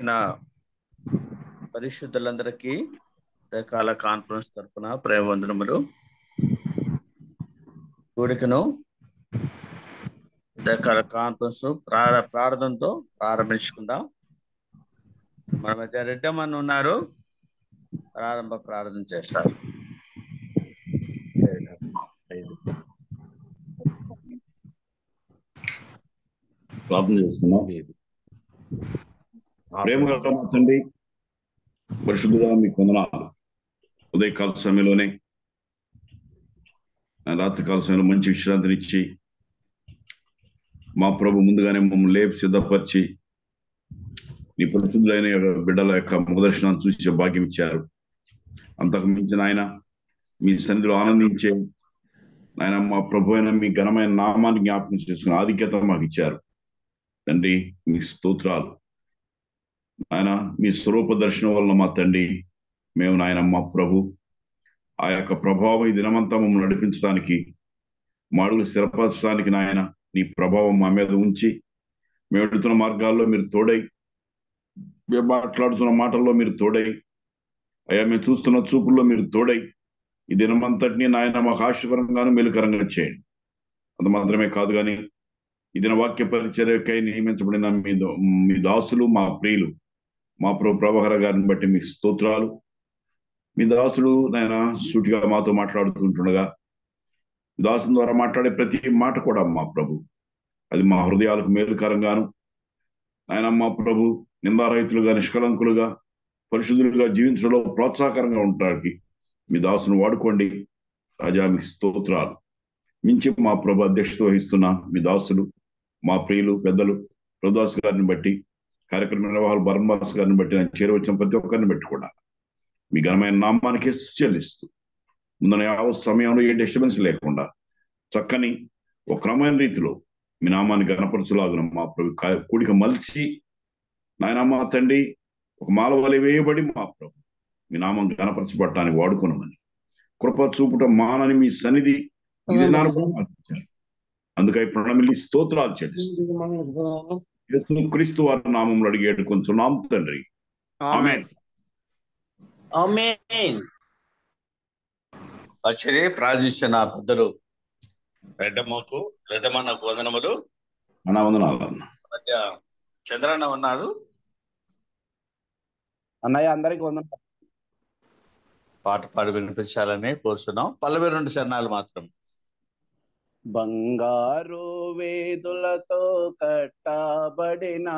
వచ్చిన పరిశుద్ధులందరికీ రకాల కాన్ఫరెన్స్ తరఫున ప్రేమవందనములు కూడికను రకాల కాన్ఫరెన్స్ ప్రార్థనతో ప్రారంభించుకుందాం మనమైతే రెడ్డమని ఉన్నారు ప్రారంభ ప్రార్థన చేస్తారు ప్రార్థన చేసుకున్నాం ప్రేమగా మార్చండి పరిశుద్ధుగా మీ కొందన ఉదయకాల సమయంలోనే రాత్రికాల సమయంలో మంచి విశ్రాంతినిచ్చి మా ప్రభు ముందుగానే మమ్మల్ని లేపు సిద్ధపరిచి నీ పరిశుద్ధులైన బిడ్డల యొక్క ముఖదర్శనాన్ని చూసే భాగ్యం ఇచ్చారు అంతకు మించిన ఆయన మీ సన్నిధిలో ఆనందించే ఆయన మా ప్రభు అయిన మీ ఘనమైన నామాన్ని జ్ఞాపకం చేసుకుని ఆధిక్యత మాకు ఇచ్చారు తండ్రి మీ స్తోత్రాలు ఆయన మీ స్వరూప దర్శనం వల్ల మా తండ్రి మేము నాయన మా ప్రభు ఆ యొక్క ప్రభావం ఈ దినమంతా మమ్మల్ని నడిపించడానికి మా అడుగులు స్థిరపరచడానికి నాయన నీ ప్రభావం మా మీద ఉంచి మేము వెళుతున్న మార్గాల్లో మీరు తోడై మేము మాట్లాడుతున్న మాటల్లో మీరు తోడై అయ్యా మేము చూస్తున్న చూపుల్లో మీరు తోడై ఈ దినమంతటిని నాయన మాకు ఆశీర్వరంగాను మేలుకరంగా చేయండి అంత మాత్రమే కాదు కానీ ఈ దిన వాక్య పరిచర్యకై నియమించబడిన మీ మీ దాసులు మా ప్రియులు మా ప్రభు ప్రభాకర్ గారిని బట్టి మీకు స్తోత్రాలు మీ దాసుడు నాయన సూటిగా మాతో మాట్లాడుతుంటుండగా దాసుని ద్వారా మాట్లాడే ప్రతి మాట కూడా మా ప్రభు అది మా హృదయాలకు మేలుకరంగాను ఆయన మా ప్రభు నిందారహితులుగా నిష్కలంకులుగా పరిశుద్ధులుగా జీవించడంలో ప్రోత్సాహకరంగా ఉండడానికి మీ దాసును వాడుకోండి రాజా మీకు స్తోత్రాలు మించి మా ప్రభు అధ్యక్షత వహిస్తున్న మీ దాసులు మా ప్రియులు పెద్దలు ప్రభుదాసు గారిని బట్టి కార్యక్రమం వాళ్ళు బర్మాస్ గారిని బట్టి నేను చేరవచ్చిన ప్రతి ఒక్కరిని బట్టి కూడా మీ ఘనమైన నామానికి చెల్లిస్తూ ముందున యావ సమయంలో ఏ డిస్టర్బెన్స్ లేకుండా చక్కని ఒక క్రమమైన రీతిలో మీ నామాన్ని గణపరచులాగున మా ప్రభు కూడిక మలిచి నాయన మా తండ్రి ఒక మాల వలె వేయబడి మా ప్రభు మీ నామం గణపరచబడటానికి వాడుకున్నామని కృప చూపుట మానని మీ సన్నిధి అందుకై ప్రణమిల్లి స్తోత్రాలు చెల్లిస్తాను క్రీస్తు వారి నామంలో అడిగి ఏడుకొంచున్నాం తండ్రి అచ్చరే ప్రార్థించిన పెద్దలు రెడ్డమ్మకు రెడ్డమ్మకు వందనములు చంద్రన్న ఉన్నాడు అన్నయ్య అందరికి వంద పాట పాడు వినిపించాలని కోరుతున్నాం పల్లవి రెండు చరణాలు మాత్రమే బంగారు వేదులతో కట్టబడిన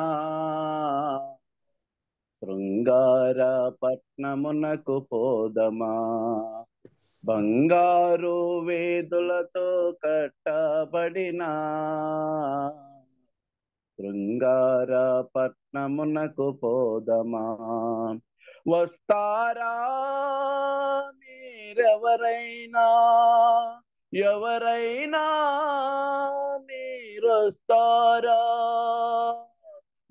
శృంగార పట్నమునకు పోదమా బంగారు వేదులతో కట్టబడిన శృంగార పట్నమునకు పోదమా వస్తారా మీరెవరైనా ఎవరైనా మీరొస్తారా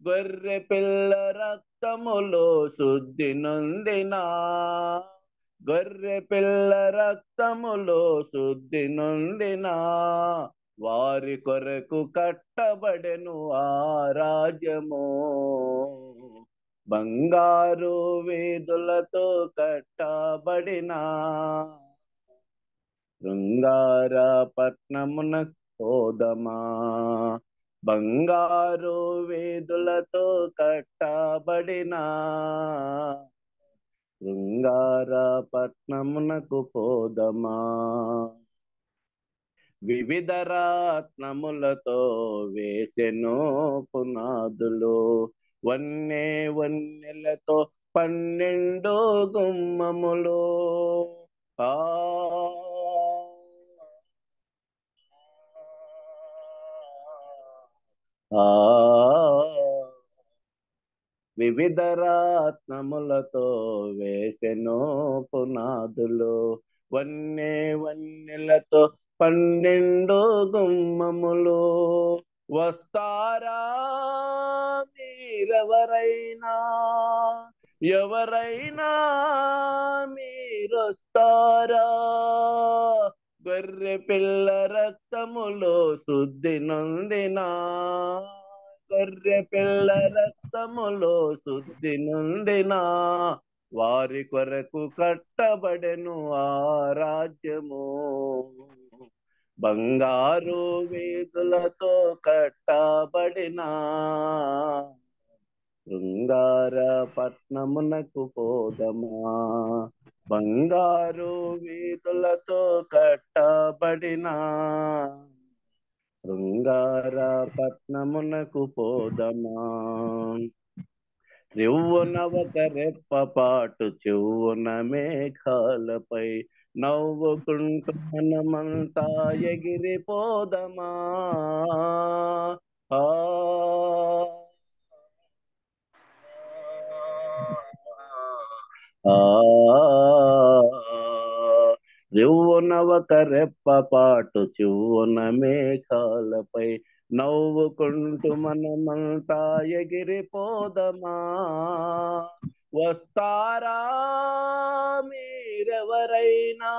గొర్రె పిల్ల రక్తములో శుద్ధి నొందినా గొర్రె పిల్ల రక్తములో శుద్ధి నొందినా వారి కొరకు కట్టబడెను ఆ రాజ్యము బంగారు వీధులతో కట్టబడినా శృంగారపట్నమున కోదమా బంగారు వేదులతో కట్టబడిన శృంగారపట్నమునకు పోదమా వివిధ రత్నములతో వేసెను పునాదులు వన్నే వన్నెలతో పన్నెండు గుమ్మములో ఆ వివిధ రత్నములతో వేసెను పునాదులు వన్నే వన్నెలతో పన్నెండు గుమ్మములు వస్తారా మీరెవరైనా ఎవరైనా మీరొస్తారా గొర్రె పిల్ల రక్తములో శుద్ధి నొందినా గొర్రె పిల్ల రక్తములో శుద్ధి నొందినా వారి కొరకు కట్టబడెను ఆ రాజ్యము బంగారు వీధులతో కట్టబడినా శృంగారపట్నమునకు పోదమా బంగారు వీధులతో కట్టబడిన శృంగారపట్నమునకు పోదమా రివ్వున ఒక రెప్పపాటు చెవున మేఘాలపై నవ్వుకుంటూ ఎగిరిపోదమా ఆ రివ్వున రెప్ప పాటు చివ్వున మేఘాలపై నవ్వుకుంటూ మనమంతా ఎగిరిపోదమా వస్తారా మీరెవరైనా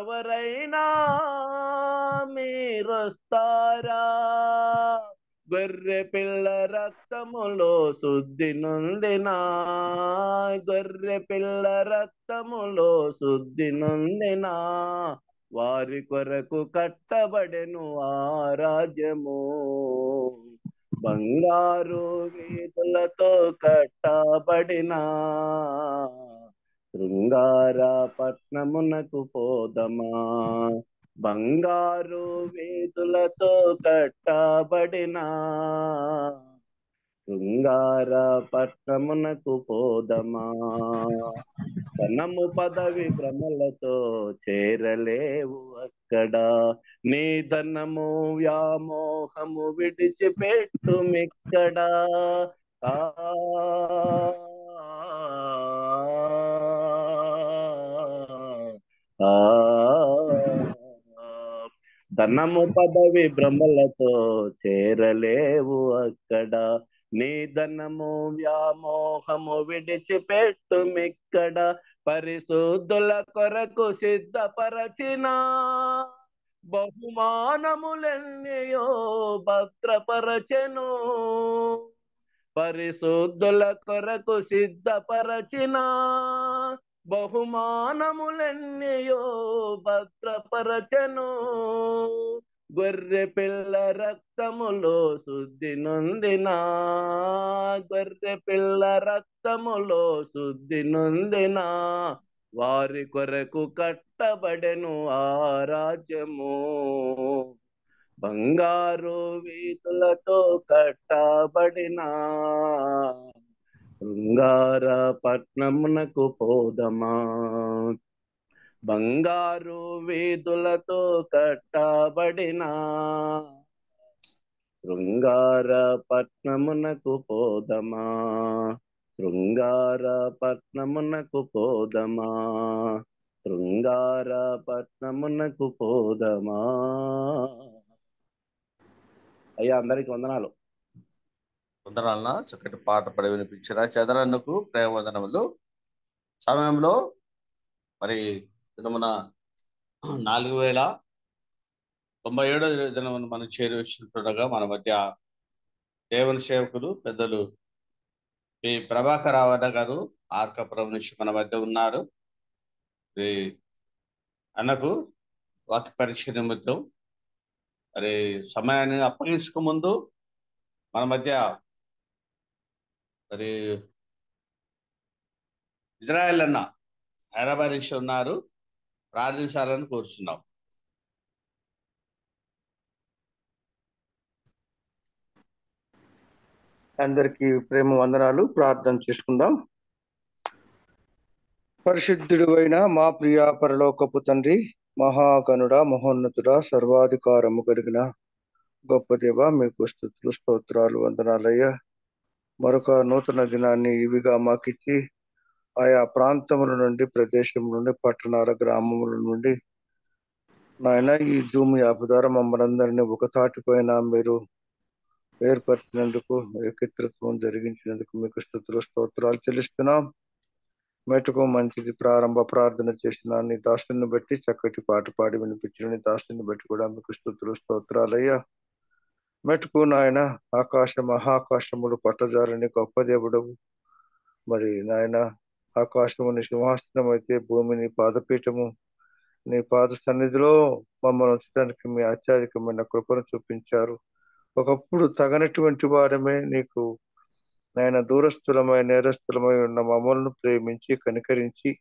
ఎవరైనా మీరు వస్తారా గొర్రె పిల్ల రక్తములో శుద్ధి నొందినా గొర్రె పిల్ల రక్తములో శుద్ధి నుండినా వారి కొరకు కట్టబడెను ఆ రాజ్యము బంగారు వీధులతో కట్టబడిన శృంగార పట్నమునకు పోదమా బంగారు వేదులతో కట్టబడిన శృంగార పట్టమునకు పోదమా కనము పదవి భ్రమలతో చేరలేవు అక్కడ నీ ధనము వ్యామోహము విడిచిపెట్టు ఆ ఆ ధనము పదవి బ్రహ్మలతో చేరలేవు అక్కడ నీ ధనము వ్యామోహము మిక్కడ పరిశుద్ధుల కొరకు సిద్ధపరచిన బహుమానములెన్నయో భద్రపరచెను పరిశుద్ధుల కొరకు సిద్ధపరచిన బహుమానములన్నయో భద్రపరచను గొర్రె పిల్ల రక్తములో శుద్ధి నొందిన గొర్రె పిల్ల రక్తములో శుద్ధి నొందిన వారి కొరకు కట్టబడెను ఆ రాజ్యము బంగారు వీధులతో కట్టబడినా పట్నమునకు పోదమా బంగారు వీధులతో కట్టబడిన పట్నమునకు పోదమా పట్నమునకు పోదమా పట్నమునకు పోదమా అయ్యా అందరికి వందనాలు వందనాలన చక్కటి పాట పడి వినిపించిన చదరన్నకు ప్రేమవదనములు సమయంలో మరి దినమున నాలుగు వేల తొంభై ఏడో దినమున మనం చేరి మన మధ్య దేవుని సేవకులు పెద్దలు శ్రీ ప్రభాకర్ రావడ గారు ఆర్కపురం నుంచి మన మధ్య ఉన్నారు శ్రీ అన్నకు వాకి పరీక్ష నిమిత్తం మరి సమయాన్ని అప్పగించక ముందు మన మధ్య మరి ఇజ్రాయెల్ అన్న హైదరాబాద్ నుంచి ఉన్నారు ప్రార్థించాలని కోరుచున్నాం అందరికి ప్రేమ వందనాలు ప్రార్థన చేసుకుందాం పరిశుద్ధుడు అయిన మా ప్రియ పరలోకపు తండ్రి మహాగనుడ మహోన్నతుడ సర్వాధికారము కలిగిన గొప్ప దేవ మీకు స్తోత్రాలు వందనాలయ్యా మరొక నూతన దినాన్ని ఇవిగా మాకిచ్చి ఆయా ప్రాంతముల నుండి ప్రదేశం నుండి పట్టణాల గ్రామముల నుండి నాయన ఈ జూమ్ యాప్ ద్వారా మమ్మల్ని అందరినీ ఒక తాటిపోయిన మీరు ఏర్పరిచినందుకు ఏకత్రత్వం జరిగించినందుకు మీకు స్థుతులు స్తోత్రాలు చెల్లిస్తున్నాం మెటుకు మంచిది ప్రారంభ ప్రార్థన చేసిన నీ దాసుని బట్టి చక్కటి పాట పాడి వినిపించిన నీ దాసుని బట్టి కూడా మీకు స్థుతులు స్తోత్రాలయ్యా మెట్టుకు నాయన ఆకాశ మహాకాశములు పట్టజారని గొప్ప దేవుడవు మరి నాయన ఆకాశముని సింహాసనం అయితే భూమిని పాదపీఠము నీ పాద సన్నిధిలో మమ్మల్ని ఉంచడానికి మీ అత్యధికమైన కృపను చూపించారు ఒకప్పుడు తగనటువంటి వారమే నీకు నాయన దూరస్థులమై నేరస్థులమై ఉన్న మమ్మల్ని ప్రేమించి కనికరించి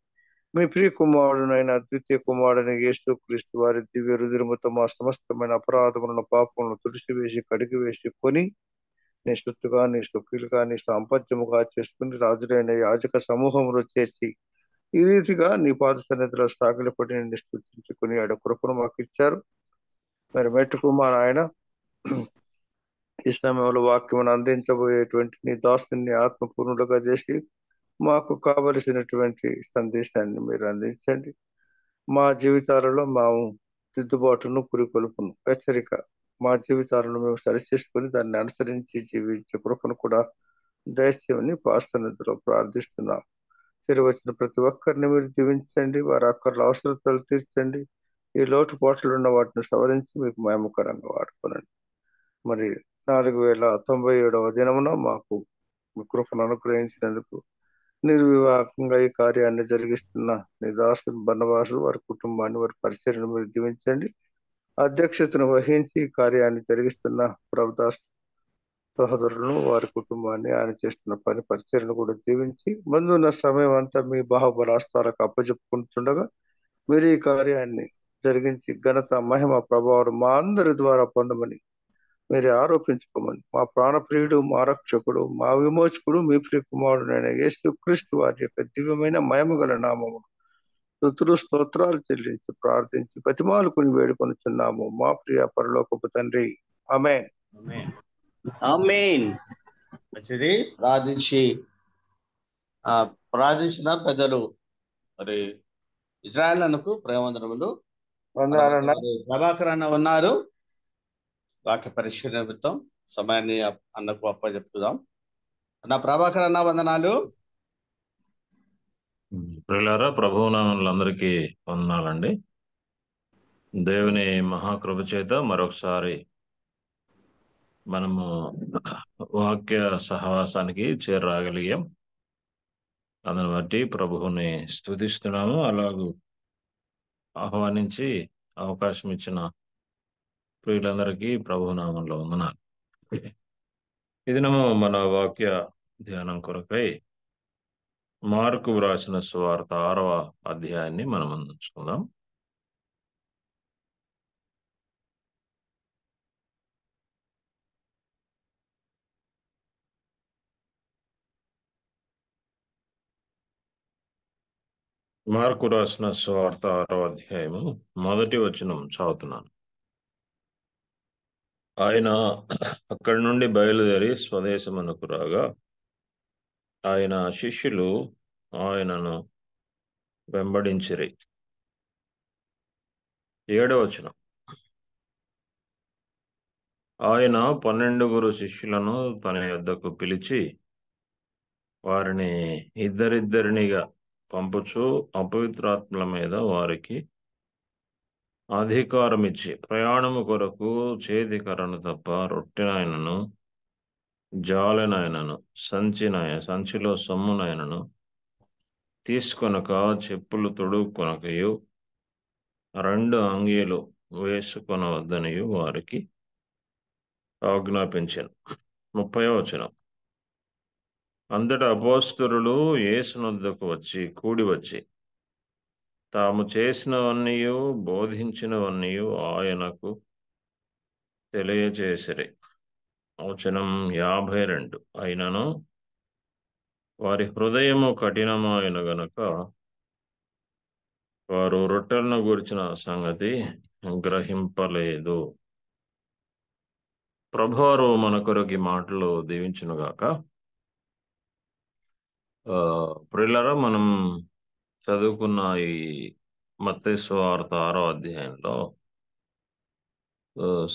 మీ ప్రియ కుమారుడైన అద్వితీయ కుమారుడైన యేసు క్రీస్తు వారి దివ్య రుధిరముతో మా సమస్తమైన అపరాధములను పాపములను తుడిచివేసి కడిగి వేసి కొని నీ సుత్తుగా నీ సుఖీలుగా నీ సాంపత్యముగా చేసుకుని రాజులైన యాజక సమూహంలో చేసి ఈ రీతిగా నీ పాద సన్నిధిలో పడి నిన్ను స్థుతించుకుని ఆడ కృపను మాకు ఇచ్చారు మరి మెట్టు కుమార్ ఆయన ఈ సమయంలో వాక్యమును అందించబోయేటువంటి నీ దాసుని ఆత్మపూర్ణులుగా చేసి మాకు కావలసినటువంటి సందేశాన్ని మీరు అందించండి మా జీవితాలలో మా దిద్దుబాటును పురికొలుపును హెచ్చరిక మా జీవితాలను మేము సరిచేసుకుని దాన్ని అనుసరించి జీవించే కృపను కూడా దయచేయమని పాస్తలో ప్రార్థిస్తున్నాం తిరిగి ప్రతి ఒక్కరిని మీరు దీవించండి వారి అక్కర్ల అవసరతలు తీర్చండి ఈ లోటుపాట్లు ఉన్న వాటిని సవరించి మీకు మేమకరంగా వాడుకోనండి మరి నాలుగు వేల తొంభై ఏడవ దినమున మాకు కృపను అనుగ్రహించినందుకు నిర్వివాహకంగా ఈ కార్యాన్ని జరిగిస్తున్న నిదాసు బనవాసు బన్నవాసు వారి కుటుంబాన్ని వారి పరిచయను మీరు దీవించండి అధ్యక్షతను వహించి ఈ కార్యాన్ని జరిగిస్తున్న ప్రభుదాస్ సహోదరులను వారి కుటుంబాన్ని ఆయన చేస్తున్న పని పరిచయను కూడా దీవించి ముందున్న సమయం అంతా మీ బాహుబలాస్తాలకు అప్పచెప్పుకుంటుండగా మీరు ఈ కార్యాన్ని జరిగించి ఘనత మహిమ ప్రభావం మా అందరి ద్వారా పొందమని మీరు ఆరోపించుకోమని మా ప్రాణప్రియుడు మా రక్షకుడు మా విమోచకుడు మీ ప్రియ ప్రియకుమారుడైన క్రీస్తు వారి యొక్క దివ్యమైన మయమగల నామము స్థుతులు స్తోత్రాలు చెల్లించి ప్రార్థించి వేడుకొని వేడుకొనుచున్నాము మా ప్రియ పరలోకపు తండ్రి ఆమె మంచిది ప్రార్థించి ఆ ప్రార్థించిన పెద్దలు మరి ఇజ్రాయల్ ప్రేమందరములు ప్రభాకర్ అన్న ఉన్నారు వాక్య పరిశీలన నిమిత్తం సమయాన్ని అన్నకు అప్ప చెప్పుదాం నా ప్రభాకర్ అన్న వందనాలు ప్రిలారా ప్రభు అందరికీ వందనాలండి దేవుని మహాకృప చేత మరొకసారి మనము వాక్య సహవాసానికి చేరరాగలిగాం అందును బట్టి ప్రభువుని స్థుతిస్తున్నాము అలాగూ ఆహ్వానించి అవకాశం ఇచ్చిన ప్రియులందరికీ ప్రభునామంలో ఇది నమో మన వాక్య ధ్యానం కొరకై మార్కు వ్రాసిన స్వార్థ ఆరవ అధ్యాయాన్ని మనం అందించుకుందాం మార్కు రాసిన స్వార్థ ఆరవ అధ్యాయము మొదటి వచనం చదువుతున్నాను ఆయన అక్కడి నుండి బయలుదేరి స్వదేశమునకు రాగా ఆయన శిష్యులు ఆయనను వెంబడించిరి ఏడవచనం ఆయన పన్నెండుగురు శిష్యులను తన యొద్దకు పిలిచి వారిని ఇద్దరిద్దరినిగా పంపుచు అపవిత్రాత్మల మీద వారికి అధికారం ఇచ్చి ప్రయాణము కొరకు చేతి కర్రను తప్ప రొట్టెనాయనను జాలెనాయనను సంచినాయ సంచిలో సొమ్మునాయనను తీసుకొనక చెప్పులు తొడుక్కొనకయు రెండు అంగీలు వేసుకొనవద్దనియు వారికి ఆజ్ఞాపించాను ముప్పై వచనం అంతటా అపోస్తురులు ఏసునొద్దకు వచ్చి కూడి వచ్చి తాము చేసినవన్నీయు బోధించినవన్నీయు ఆయనకు తెలియచేసిరి వచనం యాభై రెండు అయినను వారి హృదయము కఠినమైన గనక వారు రొట్టెలను గురిచిన సంగతి గ్రహింపలేదు ప్రభువారు మన కొరకు మాటలు దీవించునుగాక ప్రిల్లరా మనం చదువుకున్న ఈ మత్స్వార్త ఆరో అధ్యాయంలో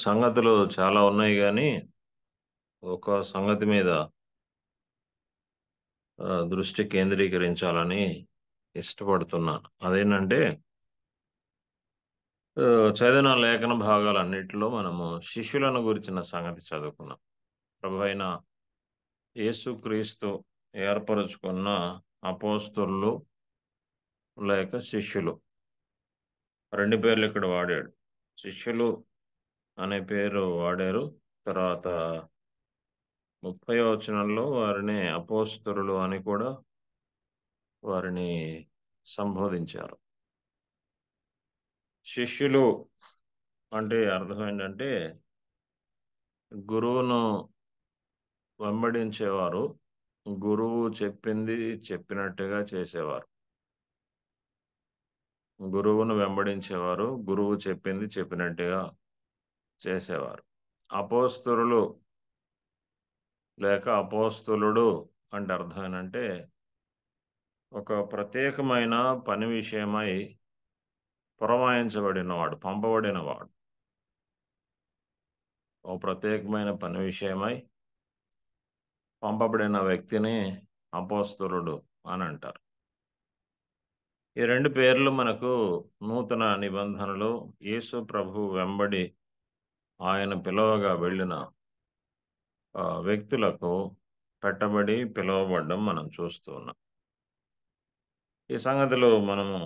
సంగతులు చాలా ఉన్నాయి కానీ ఒక సంగతి మీద దృష్టి కేంద్రీకరించాలని ఇష్టపడుతున్నాను అదేంటంటే చదివిన లేఖన భాగాలన్నిటిలో మనము శిష్యులను గురించిన సంగతి చదువుకున్నాం ప్రభు అయిన యేసుక్రీస్తు ఏర్పరచుకున్న అపోస్తులు లేక శిష్యులు రెండు పేర్లు ఇక్కడ వాడాడు శిష్యులు అనే పేరు వాడారు తర్వాత ముప్పై వచనంలో వారిని అపోస్తురులు అని కూడా వారిని సంబోధించారు శిష్యులు అంటే అర్థం ఏంటంటే గురువును వెంబడించేవారు గురువు చెప్పింది చెప్పినట్టుగా చేసేవారు గురువును వెంబడించేవారు గురువు చెప్పింది చెప్పినట్టుగా చేసేవారు అపోస్తులు లేక అపోస్తులుడు అంటే అర్థం ఏంటంటే ఒక ప్రత్యేకమైన పని విషయమై పురమాయించబడినవాడు పంపబడినవాడు ఓ ప్రత్యేకమైన పని విషయమై పంపబడిన వ్యక్తిని అపోస్తులుడు అని అంటారు ఈ రెండు పేర్లు మనకు నూతన నిబంధనలు యేసు ప్రభు వెంబడి ఆయన పిలవగా వెళ్ళిన వ్యక్తులకు పెట్టబడి పిలువబడ్డం మనం ఉన్నాం ఈ సంగతిలో మనము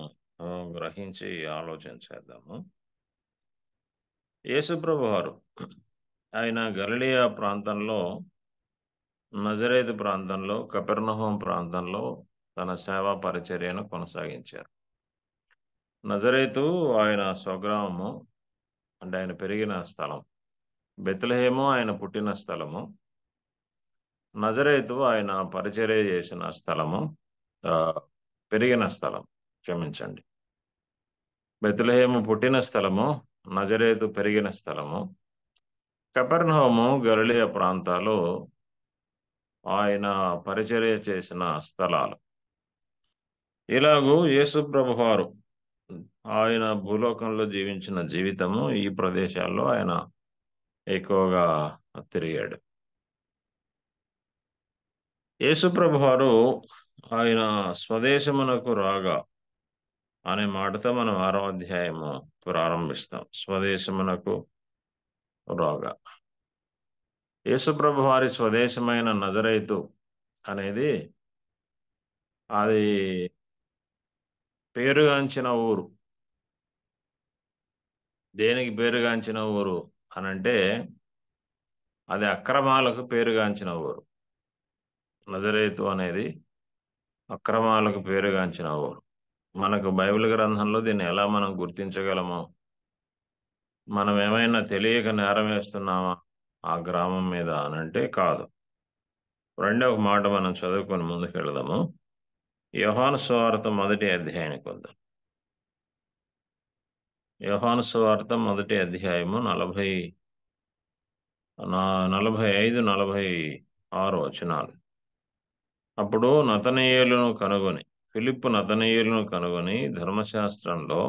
గ్రహించి ఆలోచించేద్దాము యేసుప్రభు వారు ఆయన గలిలియా ప్రాంతంలో నజరేత్ ప్రాంతంలో కపెర్నహోం ప్రాంతంలో తన సేవా పరిచర్యను కొనసాగించారు నజరేతు ఆయన స్వగ్రామము అంటే ఆయన పెరిగిన స్థలం బెత్లహేము ఆయన పుట్టిన స్థలము నజరేతు ఆయన పరిచర్య చేసిన స్థలము పెరిగిన స్థలం క్షమించండి బెతులహేము పుట్టిన స్థలము నజరేతు పెరిగిన స్థలము కపెర్నహోము గరళీయ ప్రాంతాలు ఆయన పరిచర్య చేసిన స్థలాలు ఇలాగూ యేసు ప్రభువారు ఆయన భూలోకంలో జీవించిన జీవితము ఈ ప్రదేశాల్లో ఆయన ఎక్కువగా తిరిగాడు యేసుప్రభు వారు ఆయన స్వదేశమునకు రాగా అనే మాటతో మనం ఆరో అధ్యాయము ప్రారంభిస్తాం స్వదేశమునకు రాగా యేసుప్రభు వారి స్వదేశమైన నజరైతు అనేది అది పేరుగాంచిన ఊరు దేనికి పేరుగాంచిన ఊరు అనంటే అది అక్రమాలకు పేరుగాంచిన ఊరు నజరేతు అనేది అక్రమాలకు పేరుగాంచిన ఊరు మనకు బైబిల్ గ్రంథంలో దీన్ని ఎలా మనం గుర్తించగలము మనం ఏమైనా తెలియక నేరం వేస్తున్నామా ఆ గ్రామం మీద అనంటే కాదు రెండవ మాట మనం చదువుకొని ముందుకు వెళదాము యోహాను స్వార్త మొదటి అధ్యాయానికి వద్దాం యోహాను స్వార్త మొదటి అధ్యాయము నలభై నలభై ఐదు నలభై ఆరు వచనాలు అప్పుడు నతనీయులను కనుగొని ఫిలిప్ నతనీయులను కనుగొని ధర్మశాస్త్రంలో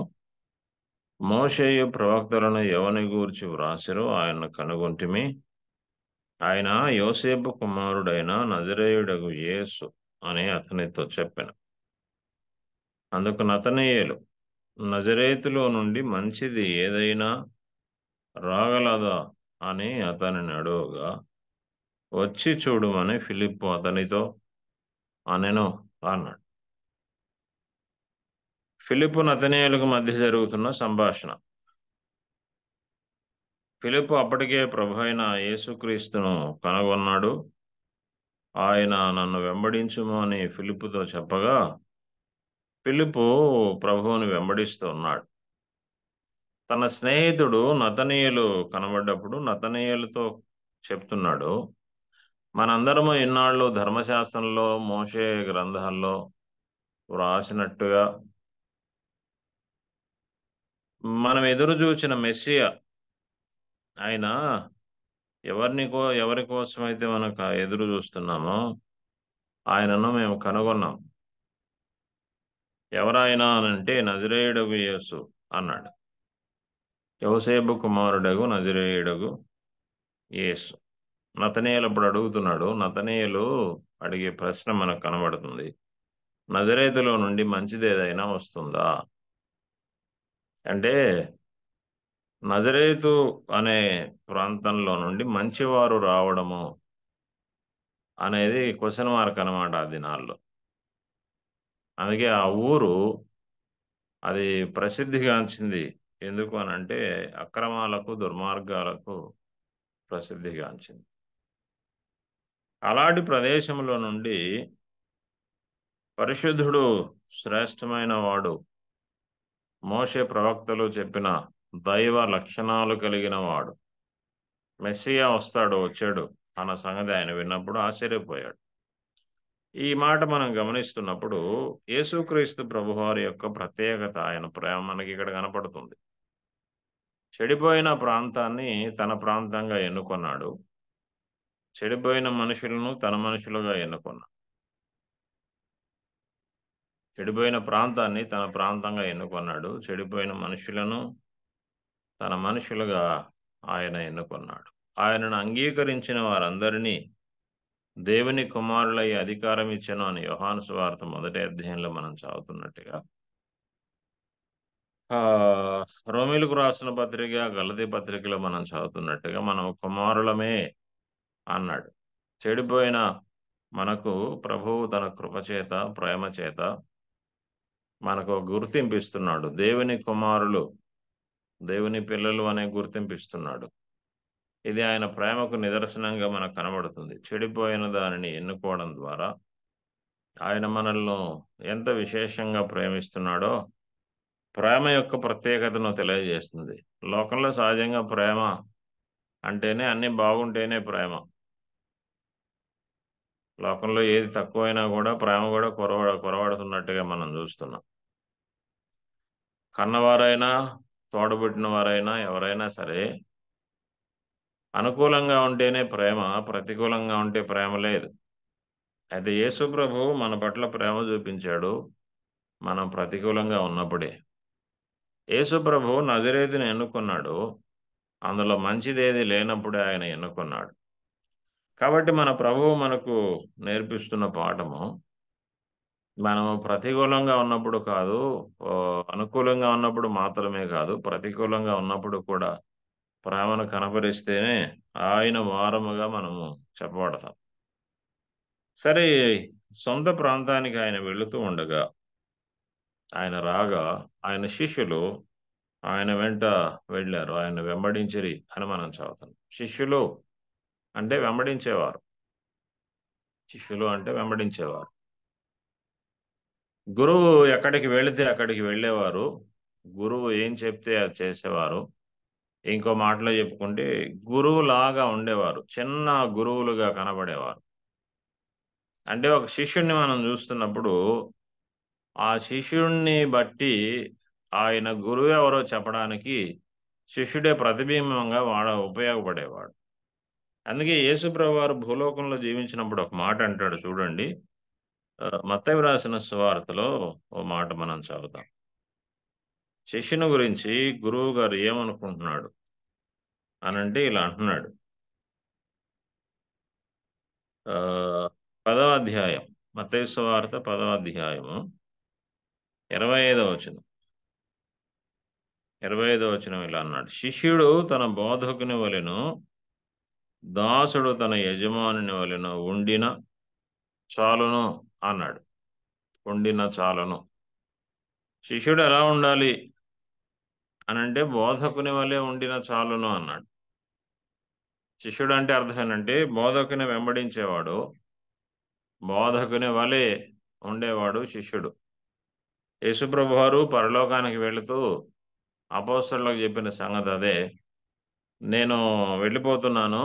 మోషయ్య ప్రవక్తలను ఎవని గూర్చి వ్రాసిరో ఆయన కనుగొంటిమి ఆయన యోసేపు కుమారుడైన నజరేయుడగు యేసు అని అతనితో చెప్పాను అందుకు నతనేయులు నజరేతులో నుండి మంచిది ఏదైనా రాగలదా అని అతనిని అడుగుగా వచ్చి చూడమని ఫిలిప్పు అతనితో అనెను అన్నాడు ఫిలిప్పు నతనీయులకు మధ్య జరుగుతున్న సంభాషణ ఫిలిప్ అప్పటికే ప్రభు అయిన యేసుక్రీస్తును కనుగొన్నాడు ఆయన నన్ను వెంబడించుము అని ఫిలిప్పుతో చెప్పగా ఫిలిపు ప్రభువుని వెంబడిస్తూ ఉన్నాడు తన స్నేహితుడు నతనీయులు కనబడ్డప్పుడు నతనీయులతో చెప్తున్నాడు మనందరము ఇన్నాళ్ళు ధర్మశాస్త్రంలో మోసే గ్రంథాల్లో వ్రాసినట్టుగా మనం ఎదురు చూసిన మెస్సియ ఆయన ఎవరిని కో ఎవరి కోసం అయితే మనం ఎదురు చూస్తున్నామో ఆయనను మేము కనుగొన్నాం ఎవరైనా అనంటే నజరేయుడగు యేసు అన్నాడు యోసేపు కుమారుడగు నజరేయుడగు యేసు నతనీయులు అప్పుడు అడుగుతున్నాడు నతనేయులు అడిగే ప్రశ్న మనకు కనబడుతుంది నజరేతులో నుండి మంచిది ఏదైనా వస్తుందా అంటే నజరేతు అనే ప్రాంతంలో నుండి మంచివారు రావడము అనేది క్వశ్చన్ మార్క్ అనమాట ఆ దినాల్లో అందుకే ఆ ఊరు అది ప్రసిద్ధిగాంచింది ఎందుకు అని అంటే అక్రమాలకు దుర్మార్గాలకు ప్రసిద్ధిగాంచింది అలాంటి ప్రదేశంలో నుండి పరిశుద్ధుడు శ్రేష్టమైన వాడు మోసే ప్రవక్తలు చెప్పిన దైవ లక్షణాలు కలిగిన వాడు మెస్సియా వస్తాడు వచ్చాడు అన్న సంగతి ఆయన విన్నప్పుడు ఆశ్చర్యపోయాడు ఈ మాట మనం గమనిస్తున్నప్పుడు యేసుక్రీస్తు ప్రభువారి యొక్క ప్రత్యేకత ఆయన ప్రేమ మనకి ఇక్కడ కనపడుతుంది చెడిపోయిన ప్రాంతాన్ని తన ప్రాంతంగా ఎన్నుకున్నాడు చెడిపోయిన మనుషులను తన మనుషులుగా ఎన్నుకున్నాడు చెడిపోయిన ప్రాంతాన్ని తన ప్రాంతంగా ఎన్నుకున్నాడు చెడిపోయిన మనుషులను తన మనుషులుగా ఆయన ఎన్నుకున్నాడు ఆయనను అంగీకరించిన వారందరినీ దేవుని కుమారులై అధికారం ఇచ్చాను అని యోహాను స్వార్థ మొదటి అధ్యయనంలో మనం చదువుతున్నట్టుగా రోమిలకు రాసిన పత్రిక గలతీ పత్రికలో మనం చదువుతున్నట్టుగా మనం కుమారులమే అన్నాడు చెడిపోయిన మనకు ప్రభువు తన కృపచేత ప్రేమ చేత మనకు గుర్తింపిస్తున్నాడు దేవుని కుమారులు దేవుని పిల్లలు అనే గుర్తింపు ఇస్తున్నాడు ఇది ఆయన ప్రేమకు నిదర్శనంగా మనకు కనబడుతుంది చెడిపోయిన దానిని ఎన్నుకోవడం ద్వారా ఆయన మనల్ని ఎంత విశేషంగా ప్రేమిస్తున్నాడో ప్రేమ యొక్క ప్రత్యేకతను తెలియజేస్తుంది లోకంలో సహజంగా ప్రేమ అంటేనే అన్నీ బాగుంటేనే ప్రేమ లోకంలో ఏది తక్కువైనా కూడా ప్రేమ కూడా కొరవ కొరవడుతున్నట్టుగా మనం చూస్తున్నాం కన్నవారైనా తోడబుట్టిన వారైనా ఎవరైనా సరే అనుకూలంగా ఉంటేనే ప్రేమ ప్రతికూలంగా ఉంటే ప్రేమ లేదు అయితే యేసు ప్రభు మన పట్ల ప్రేమ చూపించాడు మనం ప్రతికూలంగా ఉన్నప్పుడే యేసు ప్రభు నజరేతిని ఎన్నుకున్నాడు అందులో మంచిదేది లేనప్పుడే ఆయన ఎన్నుకున్నాడు కాబట్టి మన ప్రభువు మనకు నేర్పిస్తున్న పాఠము మనం ప్రతికూలంగా ఉన్నప్పుడు కాదు అనుకూలంగా ఉన్నప్పుడు మాత్రమే కాదు ప్రతికూలంగా ఉన్నప్పుడు కూడా ప్రేమను కనపరిస్తేనే ఆయన వారముగా మనము చెప్పబడతాం సరే సొంత ప్రాంతానికి ఆయన వెళుతూ ఉండగా ఆయన రాగా ఆయన శిష్యులు ఆయన వెంట వెళ్ళారు ఆయన వెంబడించిరి అని మనం చదువుతాం శిష్యులు అంటే వెంబడించేవారు శిష్యులు అంటే వెంబడించేవారు గురువు ఎక్కడికి వెళితే అక్కడికి వెళ్ళేవారు గురువు ఏం చెప్తే అది చేసేవారు ఇంకో మాటలో చెప్పుకుంటే గురువులాగా ఉండేవారు చిన్న గురువులుగా కనబడేవారు అంటే ఒక శిష్యుణ్ణి మనం చూస్తున్నప్పుడు ఆ శిష్యుణ్ణి బట్టి ఆయన గురువు ఎవరో చెప్పడానికి శిష్యుడే ప్రతిబింబంగా వాడ ఉపయోగపడేవాడు అందుకే యేసుప్రభు వారు భూలోకంలో జీవించినప్పుడు ఒక మాట అంటాడు చూడండి మత్తవి రాసిన స్వార్థలో ఓ మాట మనం చదువుతాం శిష్యుని గురించి గురువు గారు ఏమనుకుంటున్నాడు అనంటే ఇలా అంటున్నాడు పదవ అధ్యాయం మత్తవి స్వార్థ పదవ అధ్యాయము ఇరవై ఐదవ వచనం ఇరవై ఐదవ వచనం ఇలా అన్నాడు శిష్యుడు తన బోధకుని వలెను దాసుడు తన యజమానుని వలెను ఉండిన చాలును అన్నాడు వండిన చాలను శిష్యుడు ఎలా ఉండాలి అనంటే బోధకుని వలె ఉండిన చాలును అన్నాడు శిష్యుడు అంటే అర్థం ఏంటంటే బోధకుని వెంబడించేవాడు బోధకుని వలె ఉండేవాడు శిష్యుడు యశుప్రభు వారు పరలోకానికి వెళుతూ అపోస్తలకు చెప్పిన సంగతి అదే నేను వెళ్ళిపోతున్నాను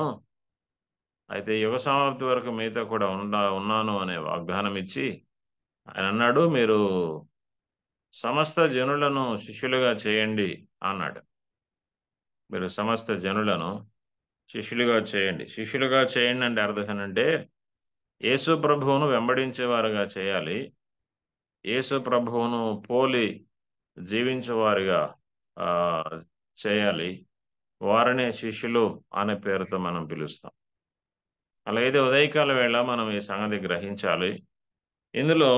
అయితే యుగ సమాప్తి వరకు మీతో కూడా ఉన్నా ఉన్నాను అనే వాగ్దానం ఇచ్చి ఆయన అన్నాడు మీరు సమస్త జనులను శిష్యులుగా చేయండి అన్నాడు మీరు సమస్త జనులను శిష్యులుగా చేయండి శిష్యులుగా చేయండి అంటే అర్థం ఏంటంటే యేసు ప్రభువును వెంబడించేవారుగా చేయాలి యేసు ప్రభువును పోలి జీవించేవారుగా చేయాలి వారనే శిష్యులు అనే పేరుతో మనం పిలుస్తాం అలా అయితే ఉదయకాల వేళ మనం ఈ సంగతి గ్రహించాలి ఇందులో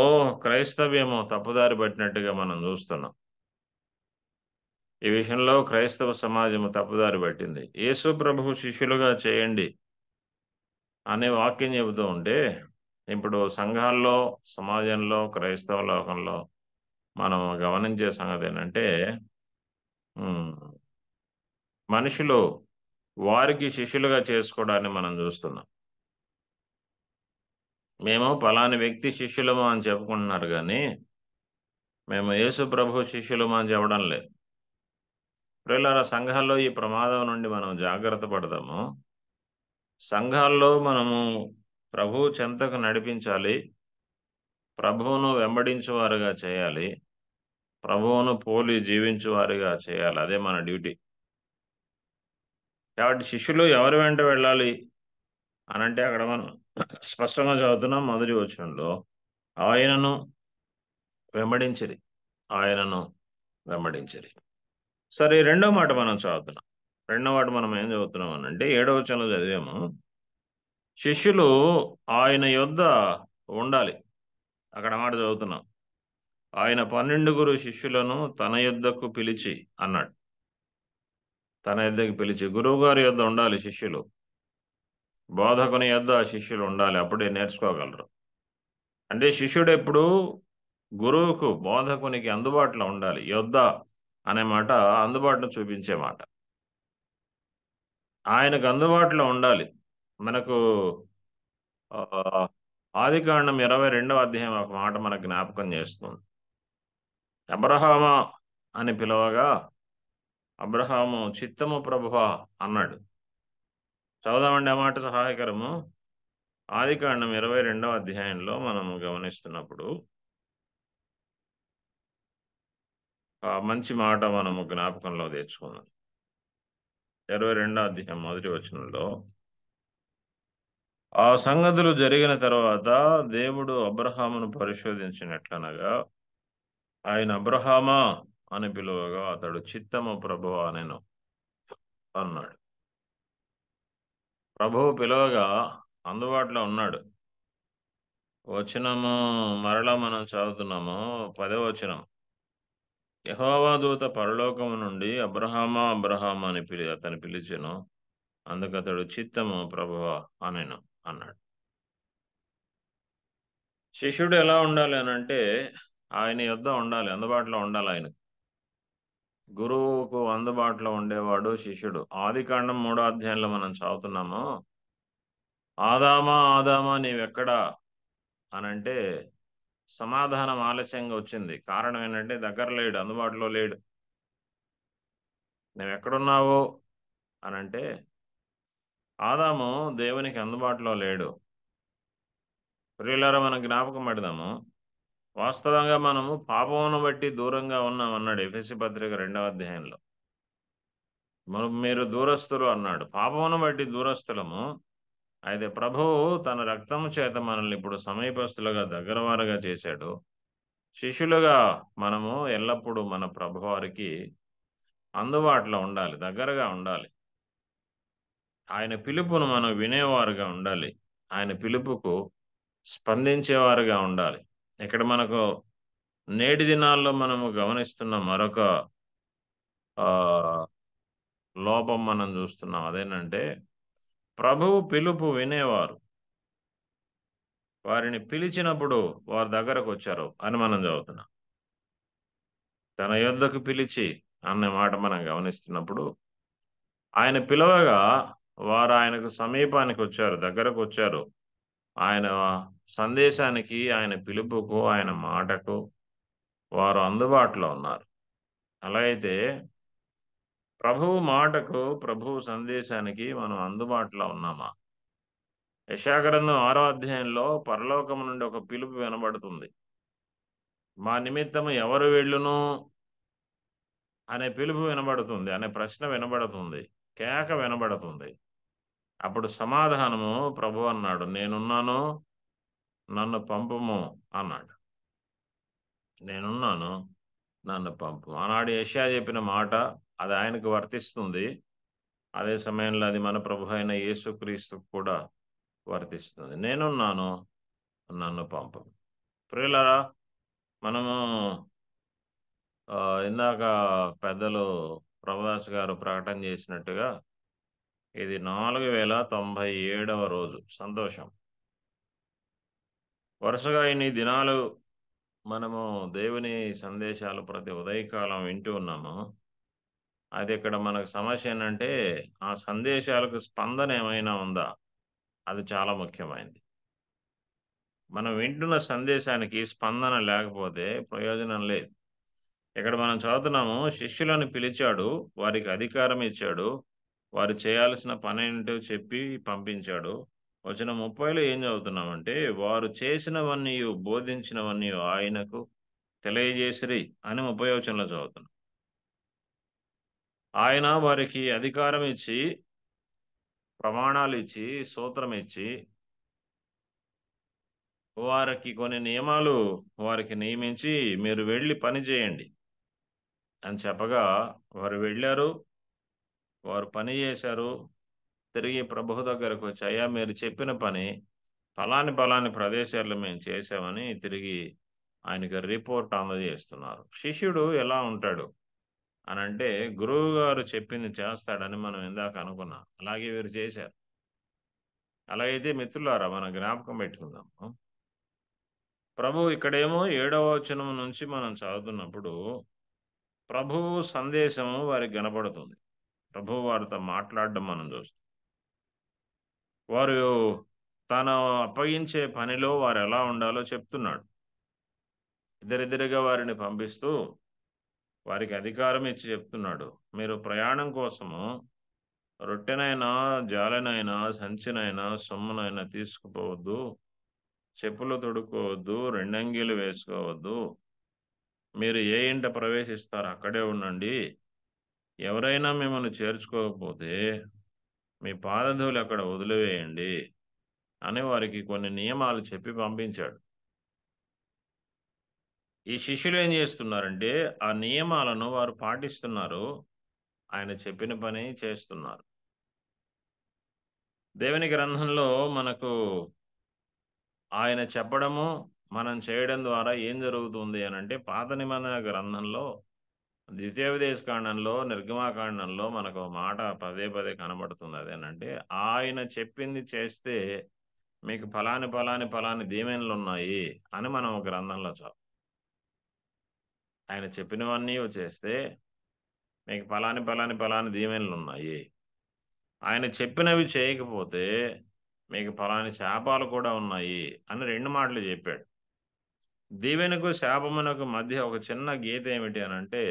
క్రైస్తవ్యము తప్పుదారి పట్టినట్టుగా మనం చూస్తున్నాం ఈ విషయంలో క్రైస్తవ సమాజము తప్పుదారి పట్టింది యేసు ప్రభువు శిష్యులుగా చేయండి అనే వాక్యం చెబుతూ ఉంటే ఇప్పుడు సంఘాల్లో సమాజంలో క్రైస్తవ లోకంలో మనం గమనించే సంగతి ఏంటంటే మనుషులు వారికి శిష్యులుగా చేసుకోవడాన్ని మనం చూస్తున్నాం మేము పలాని వ్యక్తి శిష్యులము అని చెప్పుకుంటున్నారు కానీ మేము యేసు ప్రభు శిష్యులము అని చెప్పడం లేదు పిల్లల సంఘాల్లో ఈ ప్రమాదం నుండి మనం జాగ్రత్త పడదాము సంఘాల్లో మనము ప్రభు చెంతకు నడిపించాలి ప్రభువును వెంబడించేవారుగా చేయాలి ప్రభువును పోలి జీవించేవారుగా చేయాలి అదే మన డ్యూటీ కాబట్టి శిష్యులు ఎవరి వెంట వెళ్ళాలి అనంటే అక్కడ మనం స్పష్టంగా చదువుతున్నాం మొదటి వచనంలో ఆయనను వెంబడించరి ఆయనను వెంబడించరి సరే రెండో మాట మనం చదువుతున్నాం రెండో మాట మనం ఏం చదువుతున్నాం అని అంటే ఏడవ వచనంలో చదివాము శిష్యులు ఆయన యొద్ద ఉండాలి అక్కడ మాట చదువుతున్నాం ఆయన పన్నెండుగురు శిష్యులను తన యుద్ధకు పిలిచి అన్నాడు తన యుద్ధకు పిలిచి గురువు గారి యొద్ద ఉండాలి శిష్యులు బోధకుని యొద్ శిష్యులు ఉండాలి అప్పుడే నేర్చుకోగలరు అంటే శిష్యుడు ఎప్పుడు గురువుకు బోధకునికి అందుబాటులో ఉండాలి యొద్ అనే మాట అందుబాటును చూపించే మాట ఆయనకు అందుబాటులో ఉండాలి మనకు ఆదికాండం ఇరవై రెండవ అధ్యాయం ఒక మాట మనకు జ్ఞాపకం చేస్తుంది అబ్రహామ అని పిలవగా అబ్రహాము చిత్తము ప్రభువ అన్నాడు చదవదామండి ఆ మాట సహాయకరము ఆదికాండం ఇరవై రెండవ అధ్యాయంలో మనము గమనిస్తున్నప్పుడు మంచి మాట మనము జ్ఞాపకంలో తెచ్చుకున్నాం ఇరవై రెండవ అధ్యాయం మొదటి వచనంలో ఆ సంగతులు జరిగిన తర్వాత దేవుడు అబ్రహామును పరిశోధించినట్లనగా ఆయన అబ్రహామా అని పిలువగా అతడు చిత్తము ప్రభు అనేను అన్నాడు ప్రభువు పిలవగా అందుబాటులో ఉన్నాడు వచనము మరలా మనం చదువుతున్నాము పదే వచనం యహోవాదూత పరలోకము నుండి అబ్రహామా అబ్రహామ అని పిలి అతను పిలిచాను అతడు చిత్తము ప్రభువ అనేను అన్నాడు శిష్యుడు ఎలా ఉండాలి అని అంటే ఆయన యుద్ధం ఉండాలి అందుబాటులో ఉండాలి ఆయనకు గురువుకు అందుబాటులో ఉండేవాడు శిష్యుడు ఆది కాండం మూడో అధ్యాయంలో మనం చదువుతున్నాము ఆదామా ఆదామా నీవెక్కడా అనంటే సమాధానం ఆలస్యంగా వచ్చింది కారణం ఏంటంటే దగ్గర లేడు అందుబాటులో లేడు నువ్వెక్కడున్నావు అనంటే ఆదాము దేవునికి అందుబాటులో లేడు ప్రియులారా మనం జ్ఞాపకం పెడదాము వాస్తవంగా మనము పాపమును బట్టి దూరంగా ఉన్నాం అన్నాడు ఎఫ్ఎస్సి పత్రిక రెండవ అధ్యాయంలో మీరు దూరస్తులు అన్నాడు పాపమును బట్టి దూరస్తులము అయితే ప్రభువు తన రక్తం చేత మనల్ని ఇప్పుడు సమీపస్తులుగా దగ్గరవారుగా చేశాడు శిష్యులుగా మనము ఎల్లప్పుడూ మన ప్రభువారికి అందుబాటులో ఉండాలి దగ్గరగా ఉండాలి ఆయన పిలుపును మనం వినేవారుగా ఉండాలి ఆయన పిలుపుకు స్పందించేవారుగా ఉండాలి ఇక్కడ మనకు నేటి దినాల్లో మనము గమనిస్తున్న మరొక లోపం మనం చూస్తున్నాం అదేనంటే ప్రభువు పిలుపు వినేవారు వారిని పిలిచినప్పుడు వారి దగ్గరకు వచ్చారు అని మనం చదువుతున్నాం తన యుద్ధకు పిలిచి అనే మాట మనం గమనిస్తున్నప్పుడు ఆయన పిలవగా వారు ఆయనకు సమీపానికి వచ్చారు దగ్గరకు వచ్చారు ఆయన సందేశానికి ఆయన పిలుపుకు ఆయన మాటకు వారు అందుబాటులో ఉన్నారు అలా అయితే ప్రభువు మాటకు ప్రభువు సందేశానికి మనం అందుబాటులో ఉన్నామా యశాగ్రంథం ఆరో అధ్యాయంలో పరలోకం నుండి ఒక పిలుపు వినబడుతుంది మా నిమిత్తము ఎవరు వెళ్ళును అనే పిలుపు వినబడుతుంది అనే ప్రశ్న వినబడుతుంది కేక వినబడుతుంది అప్పుడు సమాధానము ప్రభు అన్నాడు నేనున్నాను నన్ను పంపము అన్నాడు నేనున్నాను నన్ను పంపము ఆనాడు ఏషియా చెప్పిన మాట అది ఆయనకు వర్తిస్తుంది అదే సమయంలో అది మన ప్రభు అయిన యేసుక్రీస్తుకు కూడా వర్తిస్తుంది నేనున్నాను నన్ను పంపము ప్రియులరా మనము ఇందాక పెద్దలు ప్రభుదాస్ గారు ప్రకటన చేసినట్టుగా ఇది నాలుగు వేల తొంభై ఏడవ రోజు సంతోషం వరుసగా ఇన్ని దినాలు మనము దేవుని సందేశాలు ప్రతి ఉదయకాలం వింటూ ఉన్నాము అది ఇక్కడ మనకు సమస్య ఏంటంటే ఆ సందేశాలకు స్పందన ఏమైనా ఉందా అది చాలా ముఖ్యమైనది మనం వింటున్న సందేశానికి స్పందన లేకపోతే ప్రయోజనం లేదు ఇక్కడ మనం చదువుతున్నాము శిష్యులను పిలిచాడు వారికి అధికారం ఇచ్చాడు వారు చేయాల్సిన పని ఏంటో చెప్పి పంపించాడు వచ్చిన ముప్పైలో ఏం చదువుతున్నామంటే వారు చేసినవన్నీ బోధించినవన్నీ ఆయనకు తెలియజేసిరి అని ముప్పై వచనంలో చదువుతున్నాం ఆయన వారికి అధికారం ఇచ్చి ప్రమాణాలు ఇచ్చి సూత్రం ఇచ్చి వారికి కొన్ని నియమాలు వారికి నియమించి మీరు వెళ్ళి పని చేయండి అని చెప్పగా వారు వెళ్ళారు వారు పని చేశారు తిరిగి ప్రభు దగ్గరకు వచ్చి అయ్యా మీరు చెప్పిన పని ఫలాని ఫలాని ప్రదేశాల్లో మేము చేసామని తిరిగి ఆయనకి రిపోర్ట్ అందజేస్తున్నారు శిష్యుడు ఎలా ఉంటాడు అని అంటే గురువు గారు చెప్పింది చేస్తాడని మనం ఇందాక అనుకున్నాం అలాగే వీరు చేశారు అలాగైతే మిత్రులారా మనం జ్ఞాపకం పెట్టుకుందాము ప్రభు ఇక్కడేమో ఏడవ వచనం నుంచి మనం చదువుతున్నప్పుడు ప్రభువు సందేశము వారికి కనపడుతుంది ప్రభు వారితో మాట్లాడడం మనం చూస్తాం వారు తాను అప్పగించే పనిలో వారు ఎలా ఉండాలో చెప్తున్నాడు ఇద్దరిద్దరిగా వారిని పంపిస్తూ వారికి అధికారం ఇచ్చి చెప్తున్నాడు మీరు ప్రయాణం కోసము రొట్టెనైనా జాలెనైనా సంచినైనా సొమ్మునైనా తీసుకుపోవద్దు చెప్పులు తొడుక్కోవద్దు రెండంగీలు వేసుకోవద్దు మీరు ఏ ఇంట ప్రవేశిస్తారో అక్కడే ఉండండి ఎవరైనా మిమ్మల్ని చేర్చుకోకపోతే మీ పాదధువులు అక్కడ వదిలివేయండి అని వారికి కొన్ని నియమాలు చెప్పి పంపించాడు ఈ శిష్యులు ఏం చేస్తున్నారంటే ఆ నియమాలను వారు పాటిస్తున్నారు ఆయన చెప్పిన పని చేస్తున్నారు దేవుని గ్రంథంలో మనకు ఆయన చెప్పడము మనం చేయడం ద్వారా ఏం జరుగుతుంది అని అంటే పాత నిబంధన గ్రంథంలో కాండంలో నిర్గమాకాండంలో మనకు మాట పదే పదే కనబడుతుంది అదేనంటే ఆయన చెప్పింది చేస్తే మీకు ఫలాని ఫలాని ఫలాని దీవెనలు ఉన్నాయి అని మనం గ్రంథంలో చదువు ఆయన చెప్పినవన్నీ చేస్తే మీకు ఫలాని ఫలాని ఫలాని దీవెనలు ఉన్నాయి ఆయన చెప్పినవి చేయకపోతే మీకు ఫలాని శాపాలు కూడా ఉన్నాయి అని రెండు మాటలు చెప్పాడు దీవెనకు శాపమునకు మధ్య ఒక చిన్న గీత ఏమిటి అని అంటే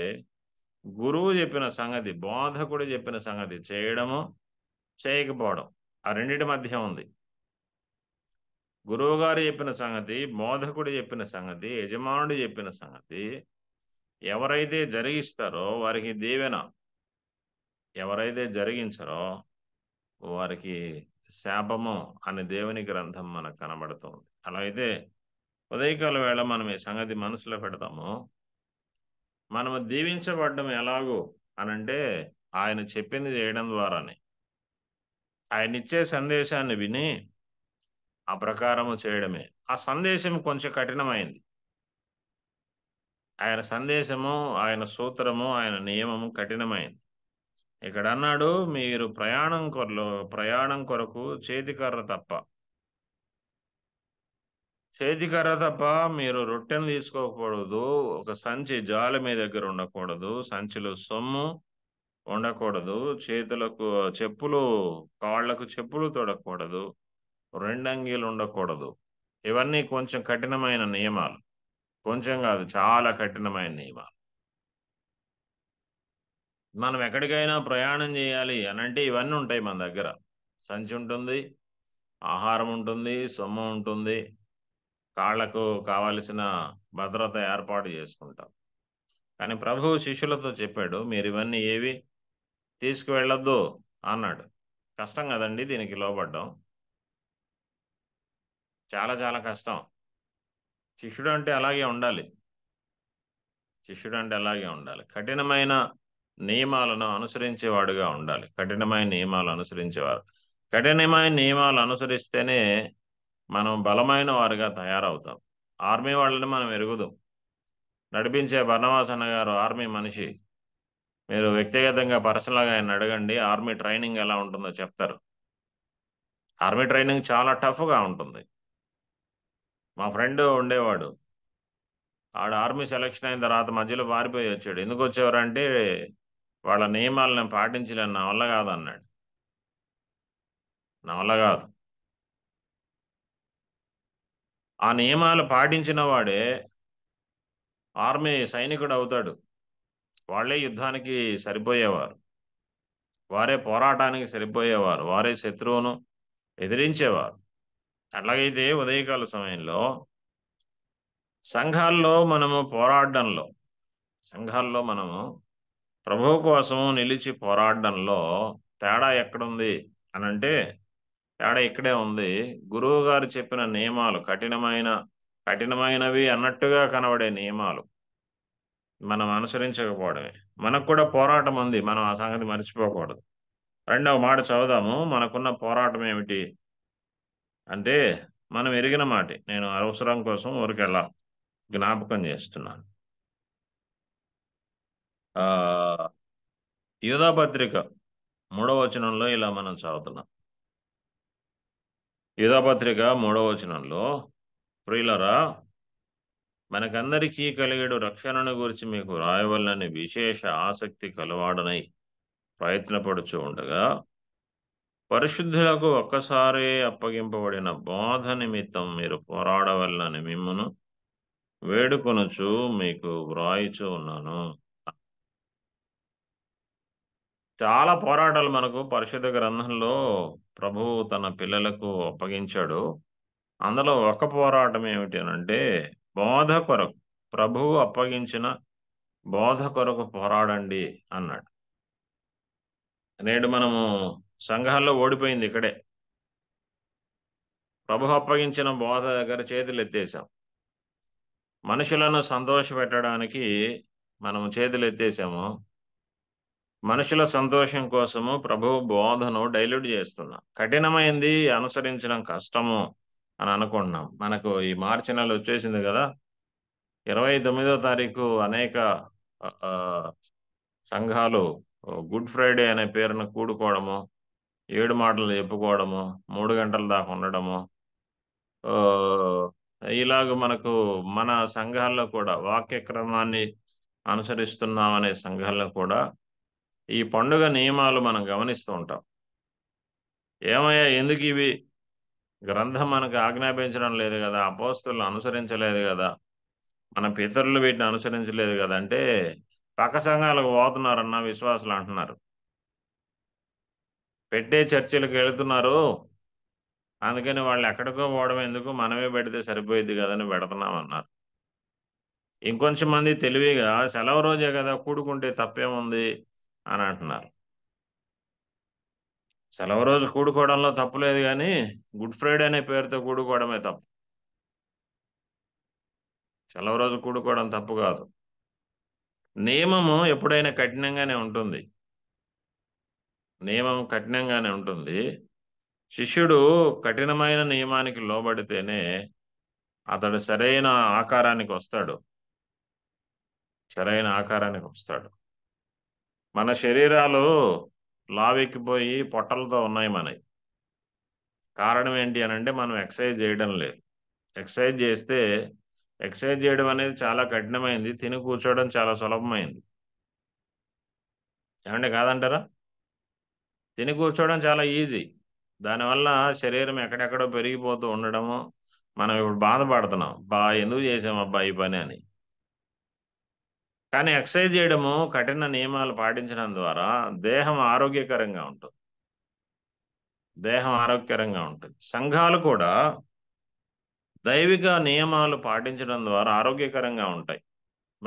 గురువు చెప్పిన సంగతి బోధకుడు చెప్పిన సంగతి చేయడము చేయకపోవడం ఆ రెండింటి మధ్య ఉంది గురువు గారు చెప్పిన సంగతి బోధకుడు చెప్పిన సంగతి యజమానుడు చెప్పిన సంగతి ఎవరైతే జరిగిస్తారో వారికి దీవెన ఎవరైతే జరిగించరో వారికి శాపము అనే దేవుని గ్రంథం మనకు కనబడుతుంది అలా అయితే ఉదయకాల వేళ మనం ఈ సంగతి మనసులో పెడతాము మనము దీవించబడ్డం ఎలాగో అనంటే ఆయన చెప్పింది చేయడం ద్వారానే ఆయన ఇచ్చే సందేశాన్ని విని ఆ ప్రకారము చేయడమే ఆ సందేశం కొంచెం కఠినమైంది ఆయన సందేశము ఆయన సూత్రము ఆయన నియమము కఠినమైంది ఇక్కడ అన్నాడు మీరు ప్రయాణం కొరలో ప్రయాణం కొరకు చేతికర్ర తప్ప చేతికర్ర తప్ప మీరు రొట్టెను తీసుకోకూడదు ఒక సంచి జాల మీ దగ్గర ఉండకూడదు సంచిలో సొమ్ము ఉండకూడదు చేతులకు చెప్పులు కాళ్ళకు చెప్పులు తొడకూడదు రెండంగీలు ఉండకూడదు ఇవన్నీ కొంచెం కఠినమైన నియమాలు కొంచెం కాదు చాలా కఠినమైన నియమాలు మనం ఎక్కడికైనా ప్రయాణం చేయాలి అని అంటే ఇవన్నీ ఉంటాయి మన దగ్గర సంచి ఉంటుంది ఆహారం ఉంటుంది సొమ్ము ఉంటుంది కాళ్లకు కావలసిన భద్రత ఏర్పాటు చేసుకుంటాం కానీ ప్రభువు శిష్యులతో చెప్పాడు మీరు ఇవన్నీ ఏవి తీసుకువెళ్ళొద్దు అన్నాడు కష్టం కదండి దీనికి లోపడ్డం చాలా చాలా కష్టం శిష్యుడు అంటే అలాగే ఉండాలి శిష్యుడు అంటే అలాగే ఉండాలి కఠినమైన నియమాలను అనుసరించేవాడుగా ఉండాలి కఠినమైన నియమాలు అనుసరించేవారు కఠినమైన నియమాలు అనుసరిస్తేనే మనం బలమైన వారిగా తయారవుతాం ఆర్మీ వాళ్ళని మనం ఎరుగుదాం నడిపించే భర్ణవాసన గారు ఆర్మీ మనిషి మీరు వ్యక్తిగతంగా పర్సనల్గా ఆయన అడగండి ఆర్మీ ట్రైనింగ్ ఎలా ఉంటుందో చెప్తారు ఆర్మీ ట్రైనింగ్ చాలా టఫ్గా ఉంటుంది మా ఫ్రెండ్ ఉండేవాడు ఆడు ఆర్మీ సెలక్షన్ అయిన తర్వాత మధ్యలో పారిపోయి వచ్చాడు ఎందుకు వచ్చేవారంటే వాళ్ళ నియమాలను పాటించలేని నా వల్ల కాదన్నాడు నా వల్ల కాదు ఆ నియమాలు పాటించిన వాడే ఆర్మీ సైనికుడు అవుతాడు వాళ్లే యుద్ధానికి సరిపోయేవారు వారే పోరాటానికి సరిపోయేవారు వారే శత్రువును ఎదిరించేవారు అట్లాగైతే ఉదయకాల సమయంలో సంఘాల్లో మనము పోరాడడంలో సంఘాల్లో మనము ప్రభువు కోసం నిలిచి పోరాడడంలో తేడా ఎక్కడుంది అనంటే తేడా ఇక్కడే ఉంది గురువు గారు చెప్పిన నియమాలు కఠినమైన కఠినమైనవి అన్నట్టుగా కనబడే నియమాలు మనం అనుసరించకపోవడమే మనకు కూడా పోరాటం ఉంది మనం ఆ సంగతి మర్చిపోకూడదు రెండవ మాట చదువుదాము మనకున్న పోరాటం ఏమిటి అంటే మనం ఎరిగిన మాట నేను అవసరం కోసం ఊరికెళ్ళా జ్ఞాపకం చేస్తున్నాను యూధాపత్రిక మూడవ వచనంలో ఇలా మనం చదువుతున్నాం యుధపత్రిక మూడవ వచనంలో ప్రియులరా మనకందరికీ కలిగేడు రక్షణను గురించి మీకు రాయవల్లని విశేష ఆసక్తి కలవాడనై ప్రయత్నపడుచు ఉండగా పరిశుద్ధులకు ఒక్కసారే అప్పగింపబడిన బోధ నిమిత్తం మీరు పోరాడవల్లని మిమ్మను వేడుకొనుచు మీకు వ్రాయిచు ఉన్నాను చాలా పోరాటాలు మనకు పరిశుద్ధ గ్రంథంలో ప్రభువు తన పిల్లలకు అప్పగించాడు అందులో ఒక పోరాటం ఏమిటి అంటే బోధ కొరకు ప్రభువు అప్పగించిన బోధ కొరకు పోరాడండి అన్నాడు నేడు మనము సంఘాల్లో ఓడిపోయింది ఇక్కడే ప్రభు అప్పగించిన బోధ దగ్గర చేతులు ఎత్తేసాం మనుషులను సంతోష పెట్టడానికి మనము చేతులు ఎత్తేసాము మనుషుల సంతోషం కోసము ప్రభు బోధను డైల్యూట్ చేస్తున్నాం కఠినమైంది అనుసరించడం కష్టము అని అనుకుంటున్నాం మనకు ఈ మార్చి నెల వచ్చేసింది కదా ఇరవై తొమ్మిదో తారీఖు అనేక సంఘాలు గుడ్ ఫ్రైడే అనే పేరును కూడుకోవడము ఏడు మాటలు చెప్పుకోవడము మూడు గంటల దాకా ఉండడము ఇలాగ మనకు మన సంఘాల్లో కూడా వాక్యక్రమాన్ని అనుసరిస్తున్నామనే సంఘాల్లో కూడా ఈ పండుగ నియమాలు మనం గమనిస్తూ ఉంటాం ఏమయ్యా ఎందుకు ఇవి గ్రంథం మనకు ఆజ్ఞాపించడం లేదు కదా అపోస్తులను అనుసరించలేదు కదా మన పితరులు వీటిని అనుసరించలేదు కదా అంటే పక్క సంఘాలకు పోతున్నారన్న విశ్వాసులు అంటున్నారు పెట్టే చర్చలకు వెళుతున్నారు అందుకని వాళ్ళు ఎక్కడికో పోవడం ఎందుకు మనమే పెడితే సరిపోయేది కదని పెడుతున్నామన్నారు ఇంకొంచెం మంది తెలివిగా సెలవు రోజే కదా కూడుకుంటే తప్పేముంది అని అంటున్నారు సెలవు రోజు కూడుకోవడంలో తప్పు లేదు కానీ గుడ్ ఫ్రైడే అనే పేరుతో కూడుకోవడమే తప్పు సెలవు రోజు కూడుకోవడం తప్పు కాదు నియమము ఎప్పుడైనా కఠినంగానే ఉంటుంది నియమం కఠినంగానే ఉంటుంది శిష్యుడు కఠినమైన నియమానికి లోబడితేనే అతడు సరైన ఆకారానికి వస్తాడు సరైన ఆకారానికి వస్తాడు మన శరీరాలు లావెక్కిపోయి పొట్టలతో ఉన్నాయి మనవి కారణం ఏంటి అని అంటే మనం ఎక్సర్సైజ్ చేయడం లేదు ఎక్సర్సైజ్ చేస్తే ఎక్సర్సైజ్ చేయడం అనేది చాలా కఠినమైంది తిని కూర్చోవడం చాలా సులభమైంది ఏమంటే కాదంటారా తిని కూర్చోవడం చాలా ఈజీ దానివల్ల శరీరం ఎక్కడెక్కడో పెరిగిపోతూ ఉండడము మనం ఇప్పుడు బాధపడుతున్నాం బా ఎందుకు చేసాం అబ్బా ఈ పని అని కానీ ఎక్సర్సైజ్ చేయడము కఠిన నియమాలు పాటించడం ద్వారా దేహం ఆరోగ్యకరంగా ఉంటుంది దేహం ఆరోగ్యకరంగా ఉంటుంది సంఘాలు కూడా దైవిక నియమాలు పాటించడం ద్వారా ఆరోగ్యకరంగా ఉంటాయి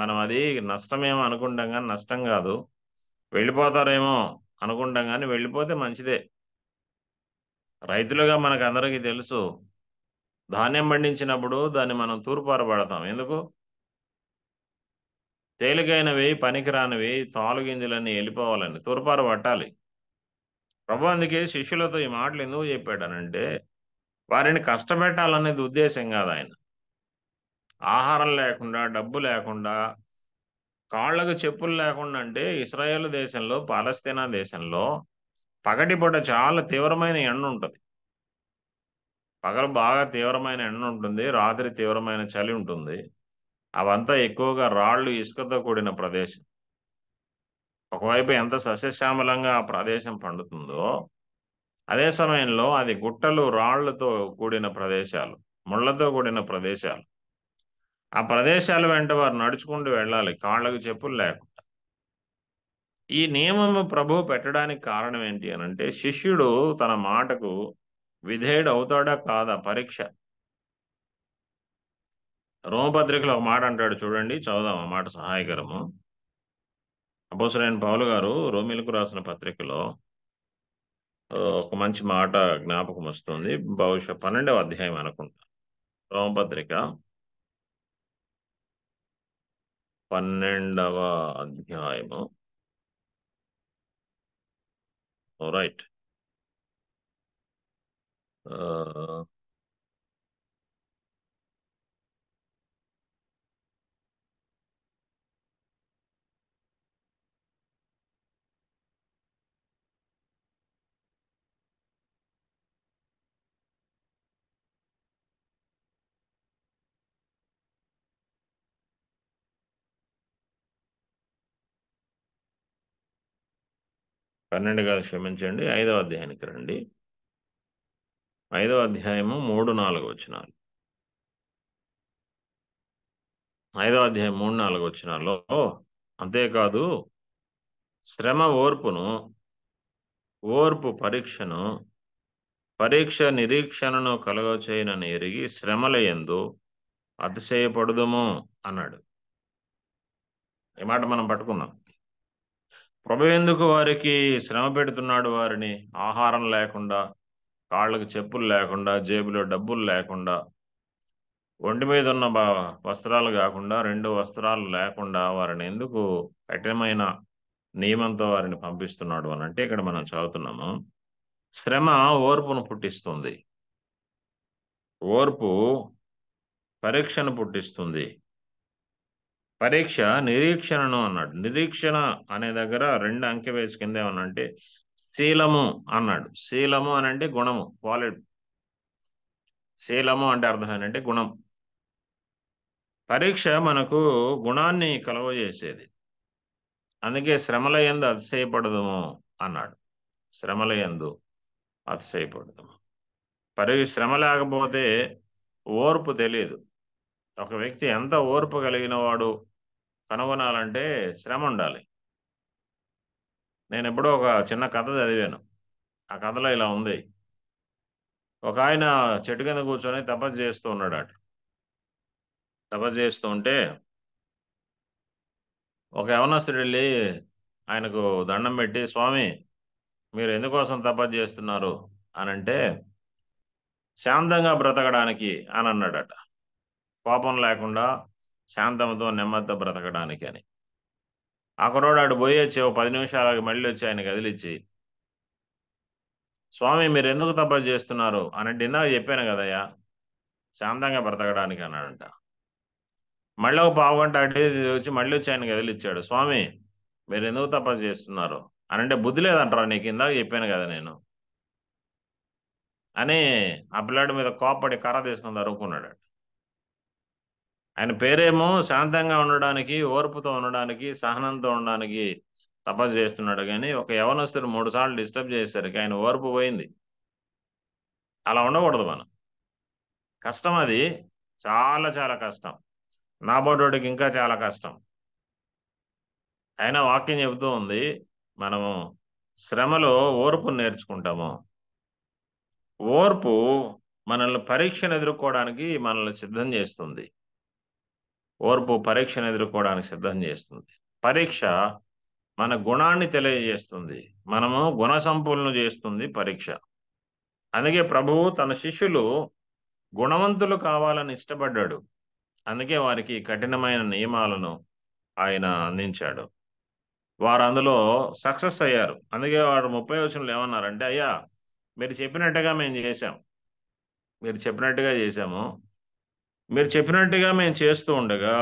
మనం అది నష్టమేమో అనుకుంటాం కానీ నష్టం కాదు వెళ్ళిపోతారేమో అనుకుంటాం కానీ వెళ్ళిపోతే మంచిదే రైతులుగా మనకు అందరికీ తెలుసు ధాన్యం పండించినప్పుడు దాన్ని మనం తూర్పారబడతాం ఎందుకు తేలికైనవి పనికిరానివి తాలుగింజలన్నీ వెళ్ళిపోవాలని తురపారు పట్టాలి ప్రభు అందుకే శిష్యులతో ఈ మాటలు ఎందుకు చెప్పాడనంటే వారిని కష్టపెట్టాలనేది ఉద్దేశం కాదు ఆయన ఆహారం లేకుండా డబ్బు లేకుండా కాళ్ళకు చెప్పులు లేకుండా అంటే ఇస్రాయేల్ దేశంలో పాలస్తీనా దేశంలో పగటిపూట చాలా తీవ్రమైన ఎండ ఉంటుంది పగలు బాగా తీవ్రమైన ఎండ ఉంటుంది రాత్రి తీవ్రమైన చలి ఉంటుంది అవంతా ఎక్కువగా రాళ్ళు ఇసుకతో కూడిన ప్రదేశం ఒకవైపు ఎంత సస్యశ్యామలంగా ఆ ప్రదేశం పండుతుందో అదే సమయంలో అది గుట్టలు రాళ్లతో కూడిన ప్రదేశాలు ముళ్లతో కూడిన ప్రదేశాలు ఆ ప్రదేశాలు వెంట వారు నడుచుకుంటూ వెళ్ళాలి కాళ్ళకు చెప్పులు లేకుండా ఈ నియమము ప్రభు పెట్టడానికి కారణం ఏంటి అని అంటే శిష్యుడు తన మాటకు విధేయుడు అవుతాడా కాదా పరీక్ష రోమపత్రికలో ఒక మాట అంటాడు చూడండి చదుదాం ఆ మాట సహాయకరము అపోసరైన పావులు గారు రోమిలకు రాసిన పత్రికలో ఒక మంచి మాట జ్ఞాపకం వస్తుంది బహుశా పన్నెండవ అధ్యాయం అనుకుంటా రోమపత్రిక పన్నెండవ అధ్యాయము రైట్ పన్నెండు కాదు క్షమించండి ఐదవ అధ్యాయానికి రండి ఐదవ అధ్యాయము మూడు నాలుగు వచ్చినాలు ఐదవ అధ్యాయం మూడు నాలుగు వచ్చినాల్లో అంతేకాదు శ్రమ ఓర్పును ఓర్పు పరీక్షను పరీక్ష నిరీక్షణను కలగచేయనని ఎరిగి శ్రమలయందు అతిశయపడదుము అన్నాడు ఈ మాట మనం పట్టుకున్నాం ప్రభు ఎందుకు వారికి శ్రమ పెడుతున్నాడు వారిని ఆహారం లేకుండా కాళ్ళకు చెప్పులు లేకుండా జేబులో డబ్బులు లేకుండా ఒంటి మీద ఉన్న వస్త్రాలు కాకుండా రెండు వస్త్రాలు లేకుండా వారిని ఎందుకు కఠినమైన నియమంతో వారిని పంపిస్తున్నాడు అని అంటే ఇక్కడ మనం చదువుతున్నాము శ్రమ ఓర్పును పుట్టిస్తుంది ఓర్పు పరీక్షను పుట్టిస్తుంది పరీక్ష నిరీక్షణను అన్నాడు నిరీక్షణ అనే దగ్గర రెండు అంకె వేసుకుంది ఏమన్నా అంటే శీలము అన్నాడు శీలము అని అంటే గుణము క్వాలిటీ శీలము అంటే అర్థం ఏంటంటే గుణం పరీక్ష మనకు గుణాన్ని కలవజేసేది అందుకే శ్రమల ఎందు అతిశయపడదుము అన్నాడు శ్రమల ఎందు అతిశయపడదుము పరి శ్రమ లేకపోతే ఓర్పు తెలియదు ఒక వ్యక్తి ఎంత ఓర్పు కలిగిన వాడు కనుగొనాలంటే శ్రమ ఉండాలి నేను ఎప్పుడో ఒక చిన్న కథ చదివాను ఆ కథలో ఇలా ఉంది ఒక ఆయన చెట్టు కింద కూర్చొని తపస్సు చేస్తూ ఉన్నాడు అట తపస్సు చేస్తూ ఉంటే ఒక యవనస్తుడు వెళ్ళి ఆయనకు దండం పెట్టి స్వామి మీరు ఎందుకోసం తపస్సు చేస్తున్నారు అని అంటే శాంతంగా బ్రతకడానికి అని అన్నాడట కోపం లేకుండా శాంతముతో నెమ్మదితో బ్రతకడానికి అని ఆ ఆడు పోయి వచ్చి ఓ పది నిమిషాలకి మళ్ళీ వచ్చి ఆయన కదిలిచ్చి స్వామి మీరు ఎందుకు తప్ప చేస్తున్నారు అనంటే ఇందాక చెప్పాను కదయ్యా శాంతంగా బ్రతకడానికి అన్నాడంట మళ్ళీ ఒక పావు గంట అడ్డే వచ్చి మళ్ళీ వచ్చి ఆయన కదిలిచ్చాడు స్వామి మీరు ఎందుకు తపస్సు చేస్తున్నారు అనంటే బుద్ధి లేదంటారా నీకు ఇందాక చెప్పాను కదా నేను అని ఆ పిల్లాడి మీద కోపడి కర్ర తీసుకుని అనుకున్నాడు ఆయన పేరేమో శాంతంగా ఉండడానికి ఓర్పుతో ఉండడానికి సహనంతో ఉండడానికి తపస్సు చేస్తున్నాడు కానీ ఒక యవనస్తుడు మూడు సార్లు డిస్టర్బ్ చేసేసరికి ఆయన ఓర్పు పోయింది అలా ఉండకూడదు మనం కష్టం అది చాలా చాలా కష్టం నా నాబోటోడికి ఇంకా చాలా కష్టం ఆయన వాక్యం చెబుతూ ఉంది మనము శ్రమలో ఓర్పు నేర్చుకుంటాము ఓర్పు మనల్ని పరీక్షను ఎదుర్కోవడానికి మనల్ని సిద్ధం చేస్తుంది ఓర్పు పరీక్షను ఎదుర్కోవడానికి సిద్ధం చేస్తుంది పరీక్ష మన గుణాన్ని తెలియజేస్తుంది మనము గుణ సంపూర్ణ చేస్తుంది పరీక్ష అందుకే ప్రభువు తన శిష్యులు గుణవంతులు కావాలని ఇష్టపడ్డాడు అందుకే వారికి కఠినమైన నియమాలను ఆయన అందించాడు వారు అందులో సక్సెస్ అయ్యారు అందుకే వారు ముప్పై ఏమన్నారు ఏమన్నారంటే అయ్యా మీరు చెప్పినట్టుగా మేము చేసాం మీరు చెప్పినట్టుగా చేసాము మీరు చెప్పినట్టుగా మేము చేస్తూ ఉండగా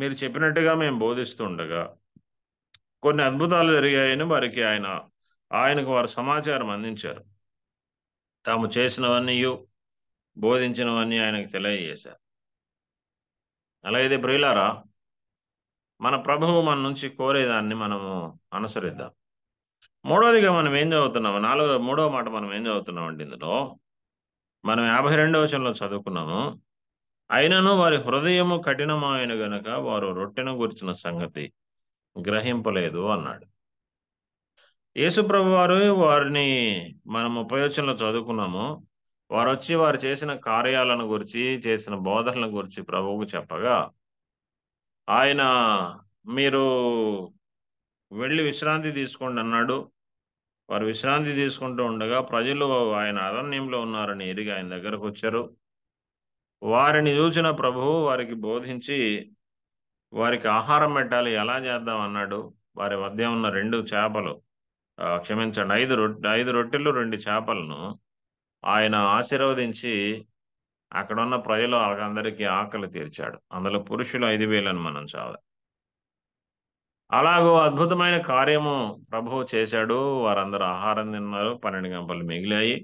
మీరు చెప్పినట్టుగా మేము బోధిస్తూ ఉండగా కొన్ని అద్భుతాలు జరిగాయని వారికి ఆయన ఆయనకు వారు సమాచారం అందించారు తాము చేసినవన్నీ బోధించినవన్నీ ఆయనకు తెలియజేశారు ఇది ప్రియులారా మన ప్రభువు మన నుంచి కోరేదాన్ని మనము అనుసరిద్దాం మూడోదిగా మనం ఏం చదువుతున్నాం నాలుగో మూడో మాట మనం ఏం చదువుతున్నాం అండి ఇందులో మనం యాభై రెండవ వచనంలో చదువుకున్నాము అయినను వారి హృదయము కఠినమైన గనక వారు రొట్టెను గుర్చిన సంగతి గ్రహింపలేదు అన్నాడు యేసుప్రభు వారు వారిని మనం ఉపయోగంలో చదువుకున్నాము వారు వచ్చి వారు చేసిన కార్యాలను గురించి చేసిన బోధనల గురించి ప్రభువుకు చెప్పగా ఆయన మీరు వెళ్ళి విశ్రాంతి తీసుకోండి అన్నాడు వారు విశ్రాంతి తీసుకుంటూ ఉండగా ప్రజలు ఆయన అరణ్యంలో ఉన్నారని ఎరిగి ఆయన దగ్గరకు వచ్చారు వారిని చూసిన ప్రభువు వారికి బోధించి వారికి ఆహారం పెట్టాలి ఎలా చేద్దాం అన్నాడు వారి మధ్య ఉన్న రెండు చేపలు క్షమించండి ఐదు రొట్టె ఐదు రొట్టెలు రెండు చేపలను ఆయన ఆశీర్వదించి అక్కడున్న ప్రజలు అందరికీ ఆకలి తీర్చాడు అందులో పురుషులు ఐదు వేలని మనం చాలా అలాగో అద్భుతమైన కార్యము ప్రభు చేశాడు వారందరూ ఆహారం తిన్నారు పన్నెండు గంపలు మిగిలాయి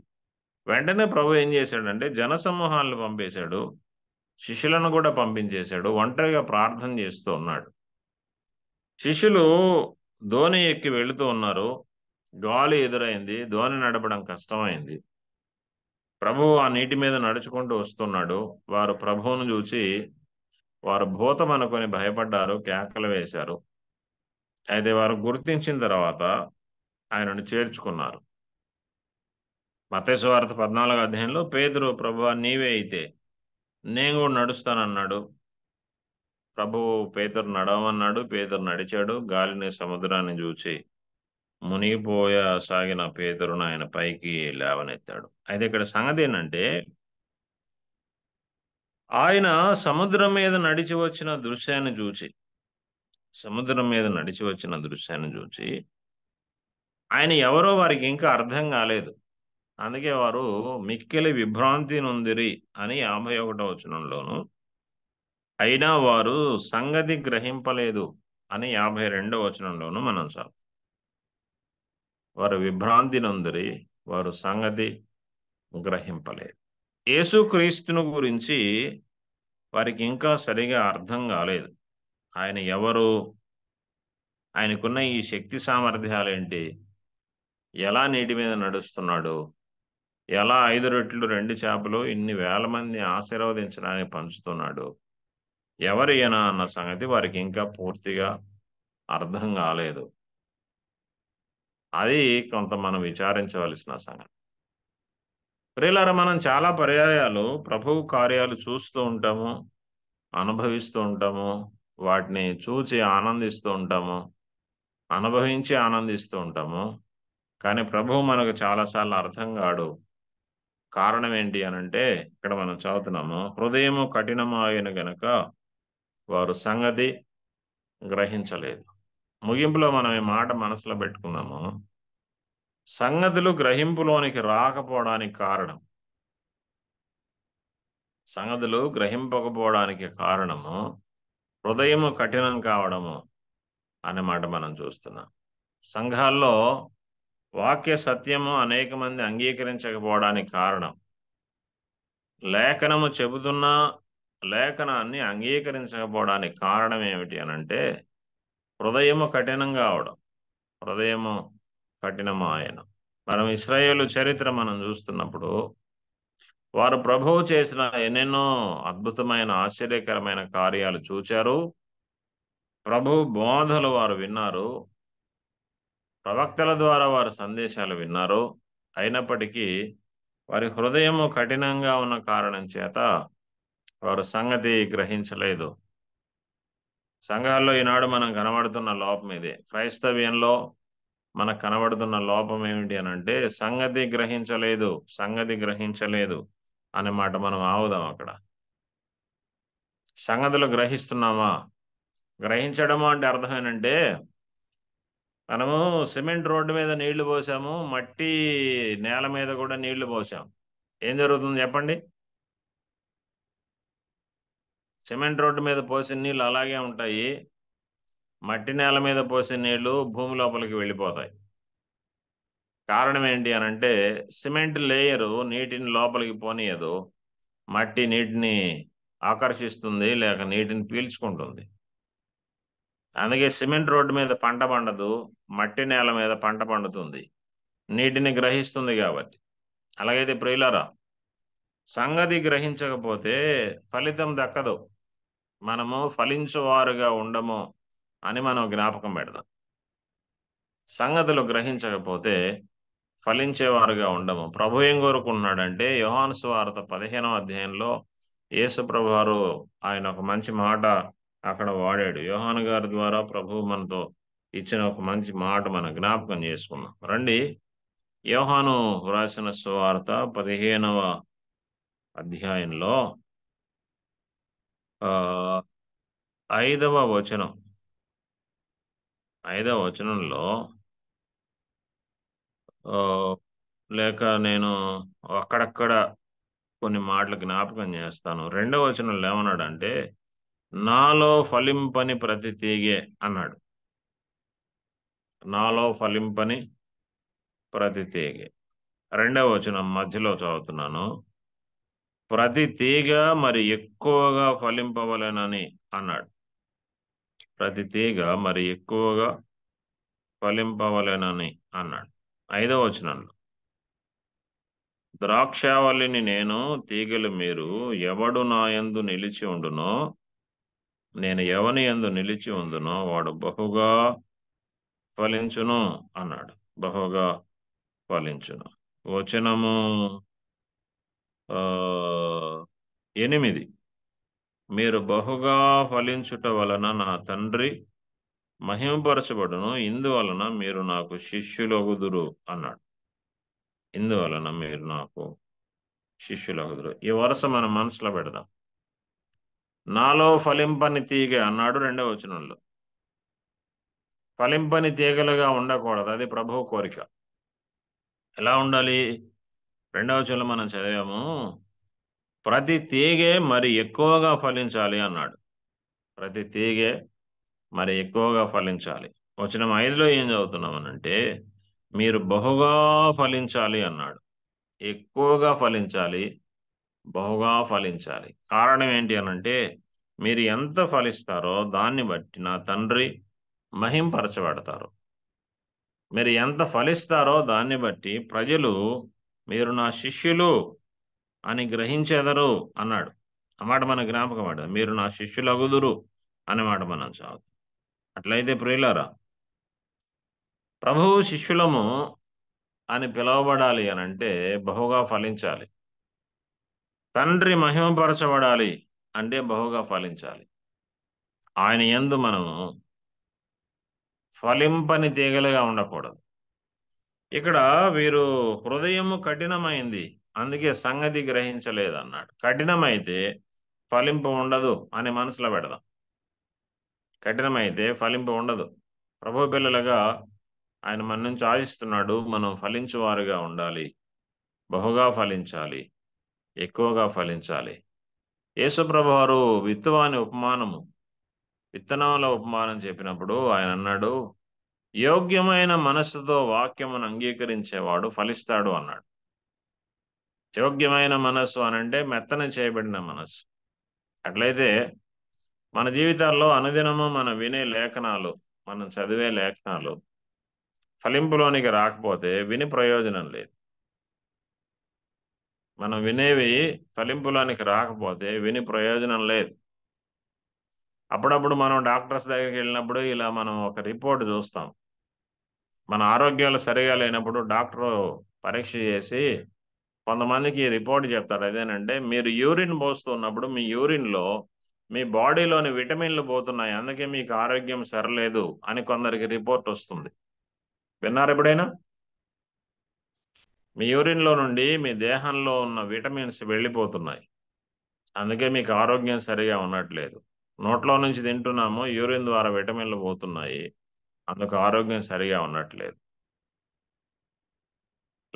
వెంటనే ప్రభు ఏం చేశాడంటే జనసమూహాలను పంపేశాడు శిష్యులను కూడా పంపించేశాడు ఒంటరిగా ప్రార్థన చేస్తూ ఉన్నాడు శిష్యులు ధోని ఎక్కి వెళుతూ ఉన్నారు గాలి ఎదురైంది ధోని నడపడం కష్టమైంది ప్రభువు ఆ నీటి మీద నడుచుకుంటూ వస్తున్నాడు వారు ప్రభువును చూసి వారు భూతం అనుకొని భయపడ్డారు కేకలు వేశారు అయితే వారు గుర్తించిన తర్వాత ఆయనను చేర్చుకున్నారు మతేశ్వార్త పద్నాలుగు అధ్యాయంలో పేదరు ప్రభు నీవే అయితే నేను కూడా నడుస్తానన్నాడు ప్రభు పేదరు నడవమన్నాడు పేదరు నడిచాడు గాలిని సముద్రాన్ని చూచి మునిగిపోయా సాగిన పేదరును ఆయన పైకి లేవనెత్తాడు అయితే ఇక్కడ సంగతి ఏంటంటే ఆయన సముద్రం మీద నడిచి వచ్చిన దృశ్యాన్ని చూచి సముద్రం మీద నడిచి వచ్చిన దృశ్యాన్ని చూసి ఆయన ఎవరో వారికి ఇంకా అర్థం కాలేదు అందుకే వారు మిక్కిలి విభ్రాంతి నొందిరి అని యాభై ఒకటో వచనంలోను అయినా వారు సంగతి గ్రహింపలేదు అని యాభై రెండో వచనంలోను మనం సాగు వారు విభ్రాంతి నొందిరి వారు సంగతి గ్రహింపలేదు యేసుక్రీస్తును గురించి వారికి ఇంకా సరిగా అర్థం కాలేదు ఆయన ఎవరు ఆయనకున్న ఈ శక్తి సామర్థ్యాలు ఏంటి ఎలా నీటి మీద నడుస్తున్నాడు ఎలా ఐదు రొట్లు రెండు చేపలు ఇన్ని వేల మంది ఆశీర్వదించడానికి పంచుతున్నాడు ఎవరు ఈయన అన్న సంగతి వారికి ఇంకా పూర్తిగా అర్థం కాలేదు అది కొంత మనం విచారించవలసిన సంగతి ప్రియులారా మనం చాలా పర్యాయాలు ప్రభువు కార్యాలు చూస్తూ ఉంటాము అనుభవిస్తూ ఉంటాము వాటిని చూచి ఆనందిస్తూ ఉంటాము అనుభవించి ఆనందిస్తూ ఉంటాము కానీ ప్రభువు మనకు చాలాసార్లు అర్థం కాడు కారణం ఏంటి అనంటే ఇక్కడ మనం చదువుతున్నాము హృదయము కఠినమైన గనక వారు సంగతి గ్రహించలేదు ముగింపులో మనం ఈ మాట మనసులో పెట్టుకున్నాము సంగతులు గ్రహింపులోనికి రాకపోవడానికి కారణం సంగతులు గ్రహింపకపోవడానికి కారణము హృదయము కఠినం కావడము అన్నమాట మనం చూస్తున్నాం సంఘాల్లో వాక్య సత్యము అనేక మంది అంగీకరించకపోవడానికి కారణం లేఖనము చెబుతున్నా లేఖనాన్ని అంగీకరించకపోవడానికి కారణం ఏమిటి అని అంటే హృదయము కఠినం కావడం హృదయము కఠినము ఆయన మనం ఇస్రాయేల్ చరిత్ర మనం చూస్తున్నప్పుడు వారు ప్రభువు చేసిన ఎన్నెన్నో అద్భుతమైన ఆశ్చర్యకరమైన కార్యాలు చూచారు ప్రభు బోధలు వారు విన్నారు ప్రవక్తల ద్వారా వారు సందేశాలు విన్నారు అయినప్పటికీ వారి హృదయము కఠినంగా ఉన్న కారణం చేత వారు సంగతి గ్రహించలేదు సంఘాల్లో ఈనాడు మనం కనబడుతున్న లోపం ఇది క్రైస్తవ్యంలో మనకు కనబడుతున్న లోపం ఏమిటి అని అంటే సంగతి గ్రహించలేదు సంగతి గ్రహించలేదు అనే మాట మనం ఆవుదాం అక్కడ సంగతులు గ్రహిస్తున్నామా గ్రహించడము అంటే అర్థం ఏంటంటే మనము సిమెంట్ రోడ్డు మీద నీళ్లు పోసాము మట్టి నేల మీద కూడా నీళ్లు పోసాం ఏం జరుగుతుంది చెప్పండి సిమెంట్ రోడ్డు మీద పోసిన నీళ్ళు అలాగే ఉంటాయి మట్టి నేల మీద పోసిన నీళ్లు భూమి లోపలికి వెళ్ళిపోతాయి కారణం ఏంటి అని అంటే సిమెంట్ లేయరు నీటిని లోపలికి పోనీయదు మట్టి నీటిని ఆకర్షిస్తుంది లేక నీటిని పీల్చుకుంటుంది అందుకే సిమెంట్ రోడ్డు మీద పంట పండదు మట్టి నేల మీద పంట పండుతుంది నీటిని గ్రహిస్తుంది కాబట్టి అలాగైతే ప్రియులరా సంగతి గ్రహించకపోతే ఫలితం దక్కదు మనము ఫలించువారుగా ఉండము అని మనం జ్ఞాపకం పెడదాం సంగతులు గ్రహించకపోతే ఫలించేవారుగా ఉండము ప్రభు ఏం కోరుకున్నాడంటే యోహాను స్వార్త పదిహేనవ అధ్యాయంలో యేసు ప్రభు వారు ఆయన ఒక మంచి మాట అక్కడ వాడాడు యోహాన్ గారి ద్వారా ప్రభు మనతో ఇచ్చిన ఒక మంచి మాట మన జ్ఞాపకం చేసుకున్నాం రండి యోహాను వ్రాసిన సువార్త పదిహేనవ అధ్యాయంలో ఐదవ వచనం ఐదవ వచనంలో లేక నేను అక్కడక్కడ కొన్ని మాటలు జ్ఞాపకం చేస్తాను రెండవ వచనంలో ఏమన్నాడంటే నాలో ఫలింపని ప్రతి తీగే అన్నాడు నాలో ఫలింపని ప్రతి తీగే రెండవ వచనం మధ్యలో చదువుతున్నాను ప్రతి తీగ మరి ఎక్కువగా ఫలింపవలేనని అన్నాడు ప్రతి తీగ మరి ఎక్కువగా ఫలింపవలేనని అన్నాడు ఐదవ వచనంలో ద్రాక్షావళిని నేను తీగలు మీరు ఎవడు నా ఎందు నిలిచి ఉండునో నేను ఎవని ఎందు నిలిచి ఉందునో వాడు బహుగా ఫలించును అన్నాడు బహుగా ఫలించును వచనము ఎనిమిది మీరు బహుగా ఫలించుట వలన నా తండ్రి మహిమపరచబడును ఇందువలన మీరు నాకు శిష్యులగుదురు అన్నాడు ఇందువలన మీరు నాకు శిష్యులగుదురు ఈ వరుస మన మనసులో పెడదాం నాలో ఫలింపని తీగ అన్నాడు రెండవ వచనంలో ఫలింపని తీగలుగా ఉండకూడదు అది ప్రభువు కోరిక ఎలా ఉండాలి రెండవ వచనంలో మనం చదివాము ప్రతి తీగే మరి ఎక్కువగా ఫలించాలి అన్నాడు ప్రతి తీగే మరి ఎక్కువగా ఫలించాలి వచ్చిన ఐదులో ఏం చదువుతున్నామనంటే మీరు బహుగా ఫలించాలి అన్నాడు ఎక్కువగా ఫలించాలి బహుగా ఫలించాలి కారణం ఏంటి అనంటే మీరు ఎంత ఫలిస్తారో దాన్ని బట్టి నా తండ్రి మహింపరచబడతారు మీరు ఎంత ఫలిస్తారో దాన్ని బట్టి ప్రజలు మీరు నా శిష్యులు అని గ్రహించెదరు అన్నాడు అన్నమాట మన జ్ఞాపకం మీరు నా శిష్యులగుదురు అన్నమాట మనం చావు అట్లయితే ప్రియులారా ప్రభువు శిష్యులము అని పిలవబడాలి అని అంటే బహుగా ఫలించాలి తండ్రి మహిమపరచబడాలి అంటే బహుగా ఫలించాలి ఆయన ఎందు మనము ఫలింపని తీగలుగా ఉండకూడదు ఇక్కడ వీరు హృదయము కఠినమైంది అందుకే సంగతి గ్రహించలేదన్నాడు కఠినమైతే ఫలింపు ఉండదు అని మనసులో పెడదాం కఠినమైతే ఫలింపు ఉండదు ప్రభు పిల్లలుగా ఆయన మన నుంచి ఆశిస్తున్నాడు మనం ఫలించువారుగా ఉండాలి బహుగా ఫలించాలి ఎక్కువగా ఫలించాలి యేసుప్రభు వారు విత్తువాని ఉపమానము విత్తనాల ఉపమానం చెప్పినప్పుడు ఆయన అన్నాడు యోగ్యమైన మనస్సుతో వాక్యమును అంగీకరించేవాడు ఫలిస్తాడు అన్నాడు యోగ్యమైన మనస్సు అనంటే మెత్తన చేయబడిన మనస్సు అట్లయితే మన జీవితాల్లో అనుదినము మనం వినే లేఖనాలు మనం చదివే లేఖనాలు ఫలింపులోనికి రాకపోతే విని ప్రయోజనం లేదు మనం వినేవి ఫలింపులోనికి రాకపోతే విని ప్రయోజనం లేదు అప్పుడప్పుడు మనం డాక్టర్స్ దగ్గరికి వెళ్ళినప్పుడు ఇలా మనం ఒక రిపోర్ట్ చూస్తాం మన ఆరోగ్యాలు సరిగా లేనప్పుడు డాక్టర్ పరీక్ష చేసి కొంతమందికి రిపోర్ట్ చెప్తారు అదేనంటే మీరు యూరిన్ పోస్తున్నప్పుడు మీ యూరిన్లో మీ బాడీలోని విటమిన్లు పోతున్నాయి అందుకే మీకు ఆరోగ్యం సరలేదు అని కొందరికి రిపోర్ట్ వస్తుంది విన్నారు ఎప్పుడైనా మీ యూరిన్లో నుండి మీ దేహంలో ఉన్న విటమిన్స్ వెళ్ళిపోతున్నాయి అందుకే మీకు ఆరోగ్యం సరిగా ఉండట్లేదు నోట్లో నుంచి తింటున్నాము యూరిన్ ద్వారా విటమిన్లు పోతున్నాయి అందుకు ఆరోగ్యం సరిగా ఉండట్లేదు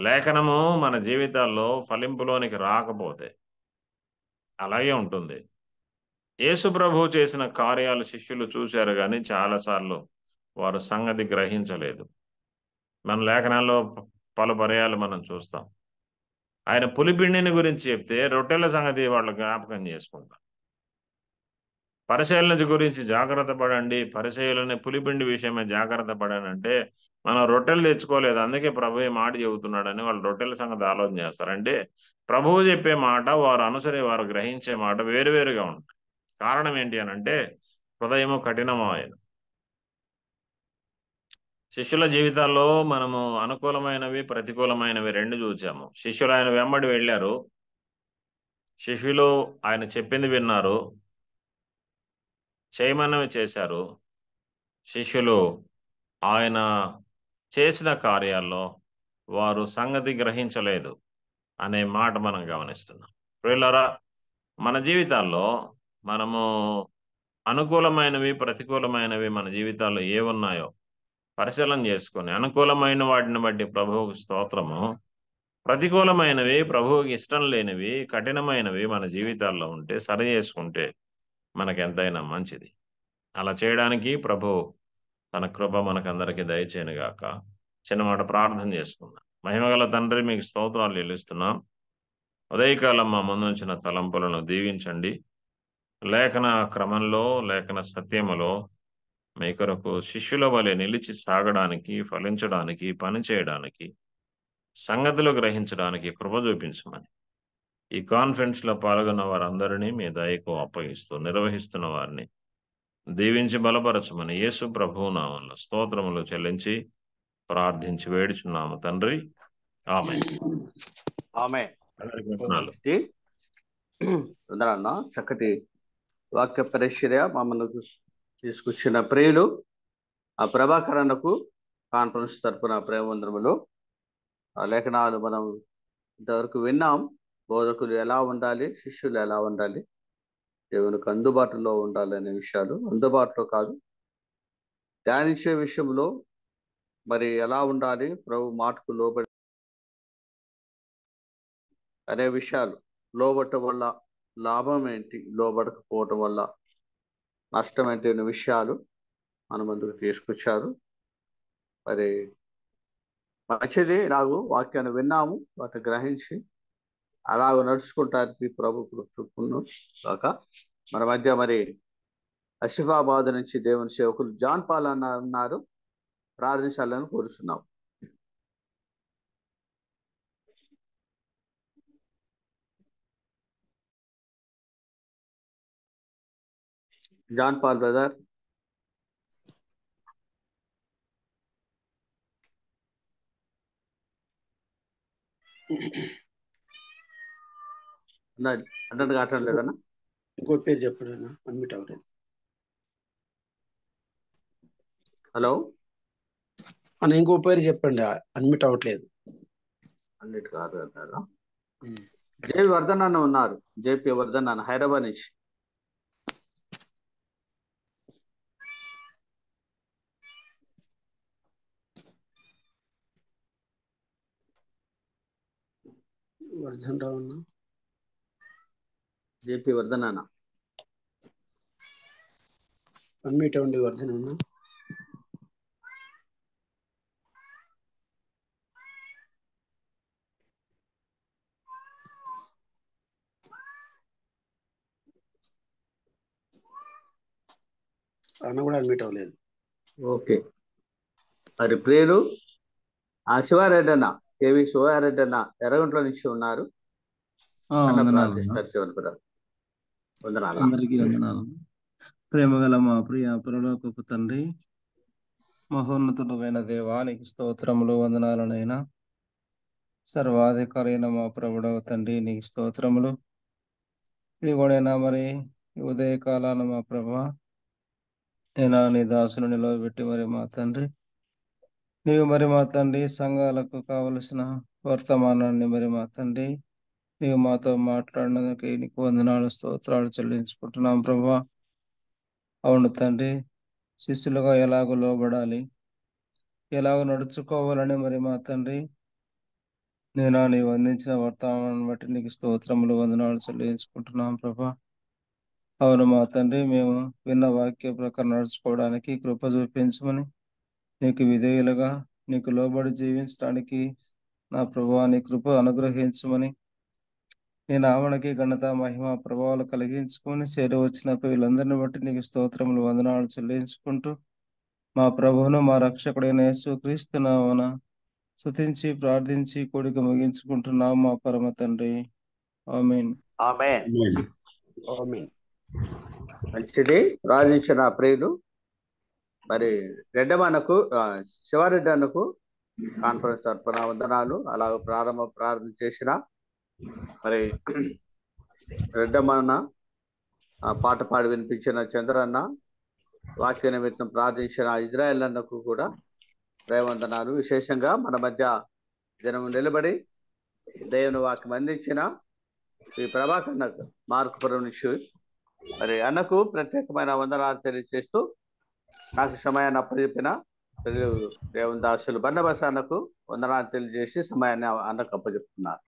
లేఖనము మన జీవితాల్లో ఫలింపులోనికి రాకపోతే అలాగే ఉంటుంది యేసు ప్రభు చేసిన కార్యాలు శిష్యులు చూశారు కానీ చాలాసార్లు వారు సంగతి గ్రహించలేదు మన లేఖనాల్లో పలు పర్యాలు మనం చూస్తాం ఆయన పులిపిండిని గురించి చెప్తే రొట్టెల సంగతి వాళ్ళు జ్ఞాపకం చేసుకుంటారు పరిశీలన గురించి జాగ్రత్త పడండి పరిశీలన పులిపిండి విషయమే జాగ్రత్త పడని అంటే మనం రొట్టెలు తెచ్చుకోలేదు అందుకే ప్రభు మాట చెబుతున్నాడని వాళ్ళు రొట్టెల సంగతి ఆలోచన చేస్తారు అంటే ప్రభువు చెప్పే మాట వారు అనుసరి వారు గ్రహించే మాట వేరువేరుగా ఉంటాయి కారణం ఏంటి అని అంటే హృదయము ఆయన శిష్యుల జీవితాల్లో మనము అనుకూలమైనవి ప్రతికూలమైనవి రెండు చూసాము శిష్యులు ఆయన వెంబడి వెళ్ళారు శిష్యులు ఆయన చెప్పింది విన్నారు చేయమన్నవి చేశారు శిష్యులు ఆయన చేసిన కార్యాల్లో వారు సంగతి గ్రహించలేదు అనే మాట మనం గమనిస్తున్నాం ప్రియులరా మన జీవితాల్లో మనము అనుకూలమైనవి ప్రతికూలమైనవి మన జీవితాల్లో ఏ ఉన్నాయో పరిశీలన చేసుకొని అనుకూలమైన వాటిని బట్టి ప్రభువుకి స్తోత్రము ప్రతికూలమైనవి ప్రభువుకి ఇష్టం లేనివి కఠినమైనవి మన జీవితాల్లో ఉంటే సరి చేసుకుంటే మనకెంతైనా మంచిది అలా చేయడానికి ప్రభు తన కృప మనకందరికీ గాక చిన్నమాట ప్రార్థన చేసుకుందాం మహిమగల తండ్రి మీకు స్తోత్రాలు నిలుస్తున్నాం ఉదయకాలం మా ముందుంచిన తలంపులను దీవించండి లేఖన క్రమంలో లేఖన సత్యములో మీ కొరకు శిష్యుల వలె నిలిచి సాగడానికి ఫలించడానికి పనిచేయడానికి సంగతులు గ్రహించడానికి కృప చూపించమని ఈ కాన్ఫరెన్స్లో పాల్గొన్న వారందరినీ మీ దయకు అప్పగిస్తూ నిర్వహిస్తున్న వారిని దీవించి బలపరచమని యేసు నామంలో స్తోత్రములు చెల్లించి ప్రార్థించి వేడుచున్నాము తండ్రి ఆమె ఆమె చక్కటి వాక్య పరిచర్య మమ్మల్ని తీసుకొచ్చిన ప్రియులు ఆ ప్రభాకరణకు కాన్ఫరెన్స్ తరపున ప్రేమందరములు ఆ లేఖనాలు మనం ఇంతవరకు విన్నాం బోధకులు ఎలా ఉండాలి శిష్యులు ఎలా ఉండాలి దేవునికి అందుబాటులో ఉండాలనే విషయాలు అందుబాటులో కాదు ధ్యానించే విషయంలో మరి ఎలా ఉండాలి ప్రభు మాటకు లోబడి అనే విషయాలు లోబట్ట వల్ల లాభం ఏంటి లోబడకపోవటం వల్ల నష్టం ఏంటి అనే విషయాలు మన ముందుకు తీసుకొచ్చారు మరి మంచిది నాకు వాక్యాన్ని విన్నాము వాటి గ్రహించి అలాగ నడుచుకుంటానికి ప్రభు కృపను కాక మన మధ్య మరి అసిఫాబాద్ నుంచి దేవుని సేవకులు జాన్ పాల్ అన్న ఉన్నారు ప్రార్థించాలని కోరుతున్నాం జాన్ పాల్ బ్రదర్ అన్నట్టు కావటం లేదన్నా ఇంకో పేరు చెప్పండి అన్న అన్మిట్ అవ్వడం హలో అన్న ఇంకో పేరు చెప్పండి అడ్మిట్ అవ్వట్లేదు అన్నిటి కాదు అంటారా జేపీ వర్ధన్ అన్న ఉన్నారు జేపీ వర్ధన్ అన్న హైదరాబాద్ నుంచి వర్ధన్ రావు అన్న జేపీ వర్ధన్ అన్న అన్మీట్ అవ్వండి వర్ధన్ అన్న అన్న కూడా అడ్మిట్ అవ్వలేదు ఓకే మరి పేరు ఆశివారెడ్డి అన్న కేవీ శివారెడ్డి అన్న ఎర్రగుంటలో నుంచి ఉన్నారు ప్రేమ గల ప్రేమగల మా ప్రియ పరలోకపు తండ్రి మహోన్నతుడమైన దేవానికి స్తోత్రములు వందనాలనైనా సర్వాధికారైన మా ప్రభుడవ తండ్రి నీకు స్తోత్రములు కూడా మరి ఉదయకాలాన మా ప్రభ నేనా నీ దాసును నిలవబెట్టి మరి మా తండ్రి నీవు మరి మా తండ్రి సంఘాలకు కావలసిన వర్తమానాన్ని మరి మా తండ్రి నీవు మాతో మాట్లాడినందుకు నీకు వందనాలు స్తోత్రాలు చెల్లించుకుంటున్నాం ప్రభా అవును తండ్రి శిష్యులుగా ఎలాగో లోబడాలి ఎలాగో నడుచుకోవాలని మరి మా తండ్రి నేను నీవు అందించిన వర్తమానాన్ని బట్టి నీకు స్తోత్రములు వందనాలు చెల్లించుకుంటున్నాం ప్రభా అవును మా తండ్రి మేము విన్న వాక్య ప్రకారం నడుచుకోవడానికి కృప చూపించమని నీకు విధేయులుగా నీకు లోబడి జీవించడానికి నా ప్రభా నీ కృప అనుగ్రహించమని నీ నావణకి ఘనత మహిమ ప్రభావాలు కలిగించుకొని చేరవచ్చిన వీళ్ళందరిని బట్టి నీకు స్తోత్రములు వందనాలు చెల్లించుకుంటూ మా ప్రభువును మా రక్షకుడైన యేసు క్రీస్తునామన శుతించి ప్రార్థించి కోడిక ముగించుకుంటున్నాం మా పరమ తండ్రి ఆమెన్ మంచిది రాజించిన ప్రియులు మరి రెడ్డమన్నకు శివారెడ్డి అన్నకు కాన్ఫరెన్స్ తరఫున వందనాలు అలాగే ప్రారంభ ప్రార్థన చేసిన మరి అన్న పాట పాడి వినిపించిన చంద్రన్న వాక్య నిమిత్తం ప్రార్థించిన ఇజ్రాయెల్ అన్నకు కూడా ప్రేమందనాలు విశేషంగా మన మధ్య దినము నిలబడి దేవుని వాక్యం అందించిన ఈ ప్రభాకర్ మార్కుపురం నుంచి మరి అన్నకు ప్రత్యేకమైన వందనాలు తెలియజేస్తూ నాకు సమయాన్ని అప్పచెప్పిన దేవుని దాసులు బండబసానకు అన్నకు వందనాలు తెలియజేసి సమయాన్ని అన్నకు అప్పచెప్తున్నారు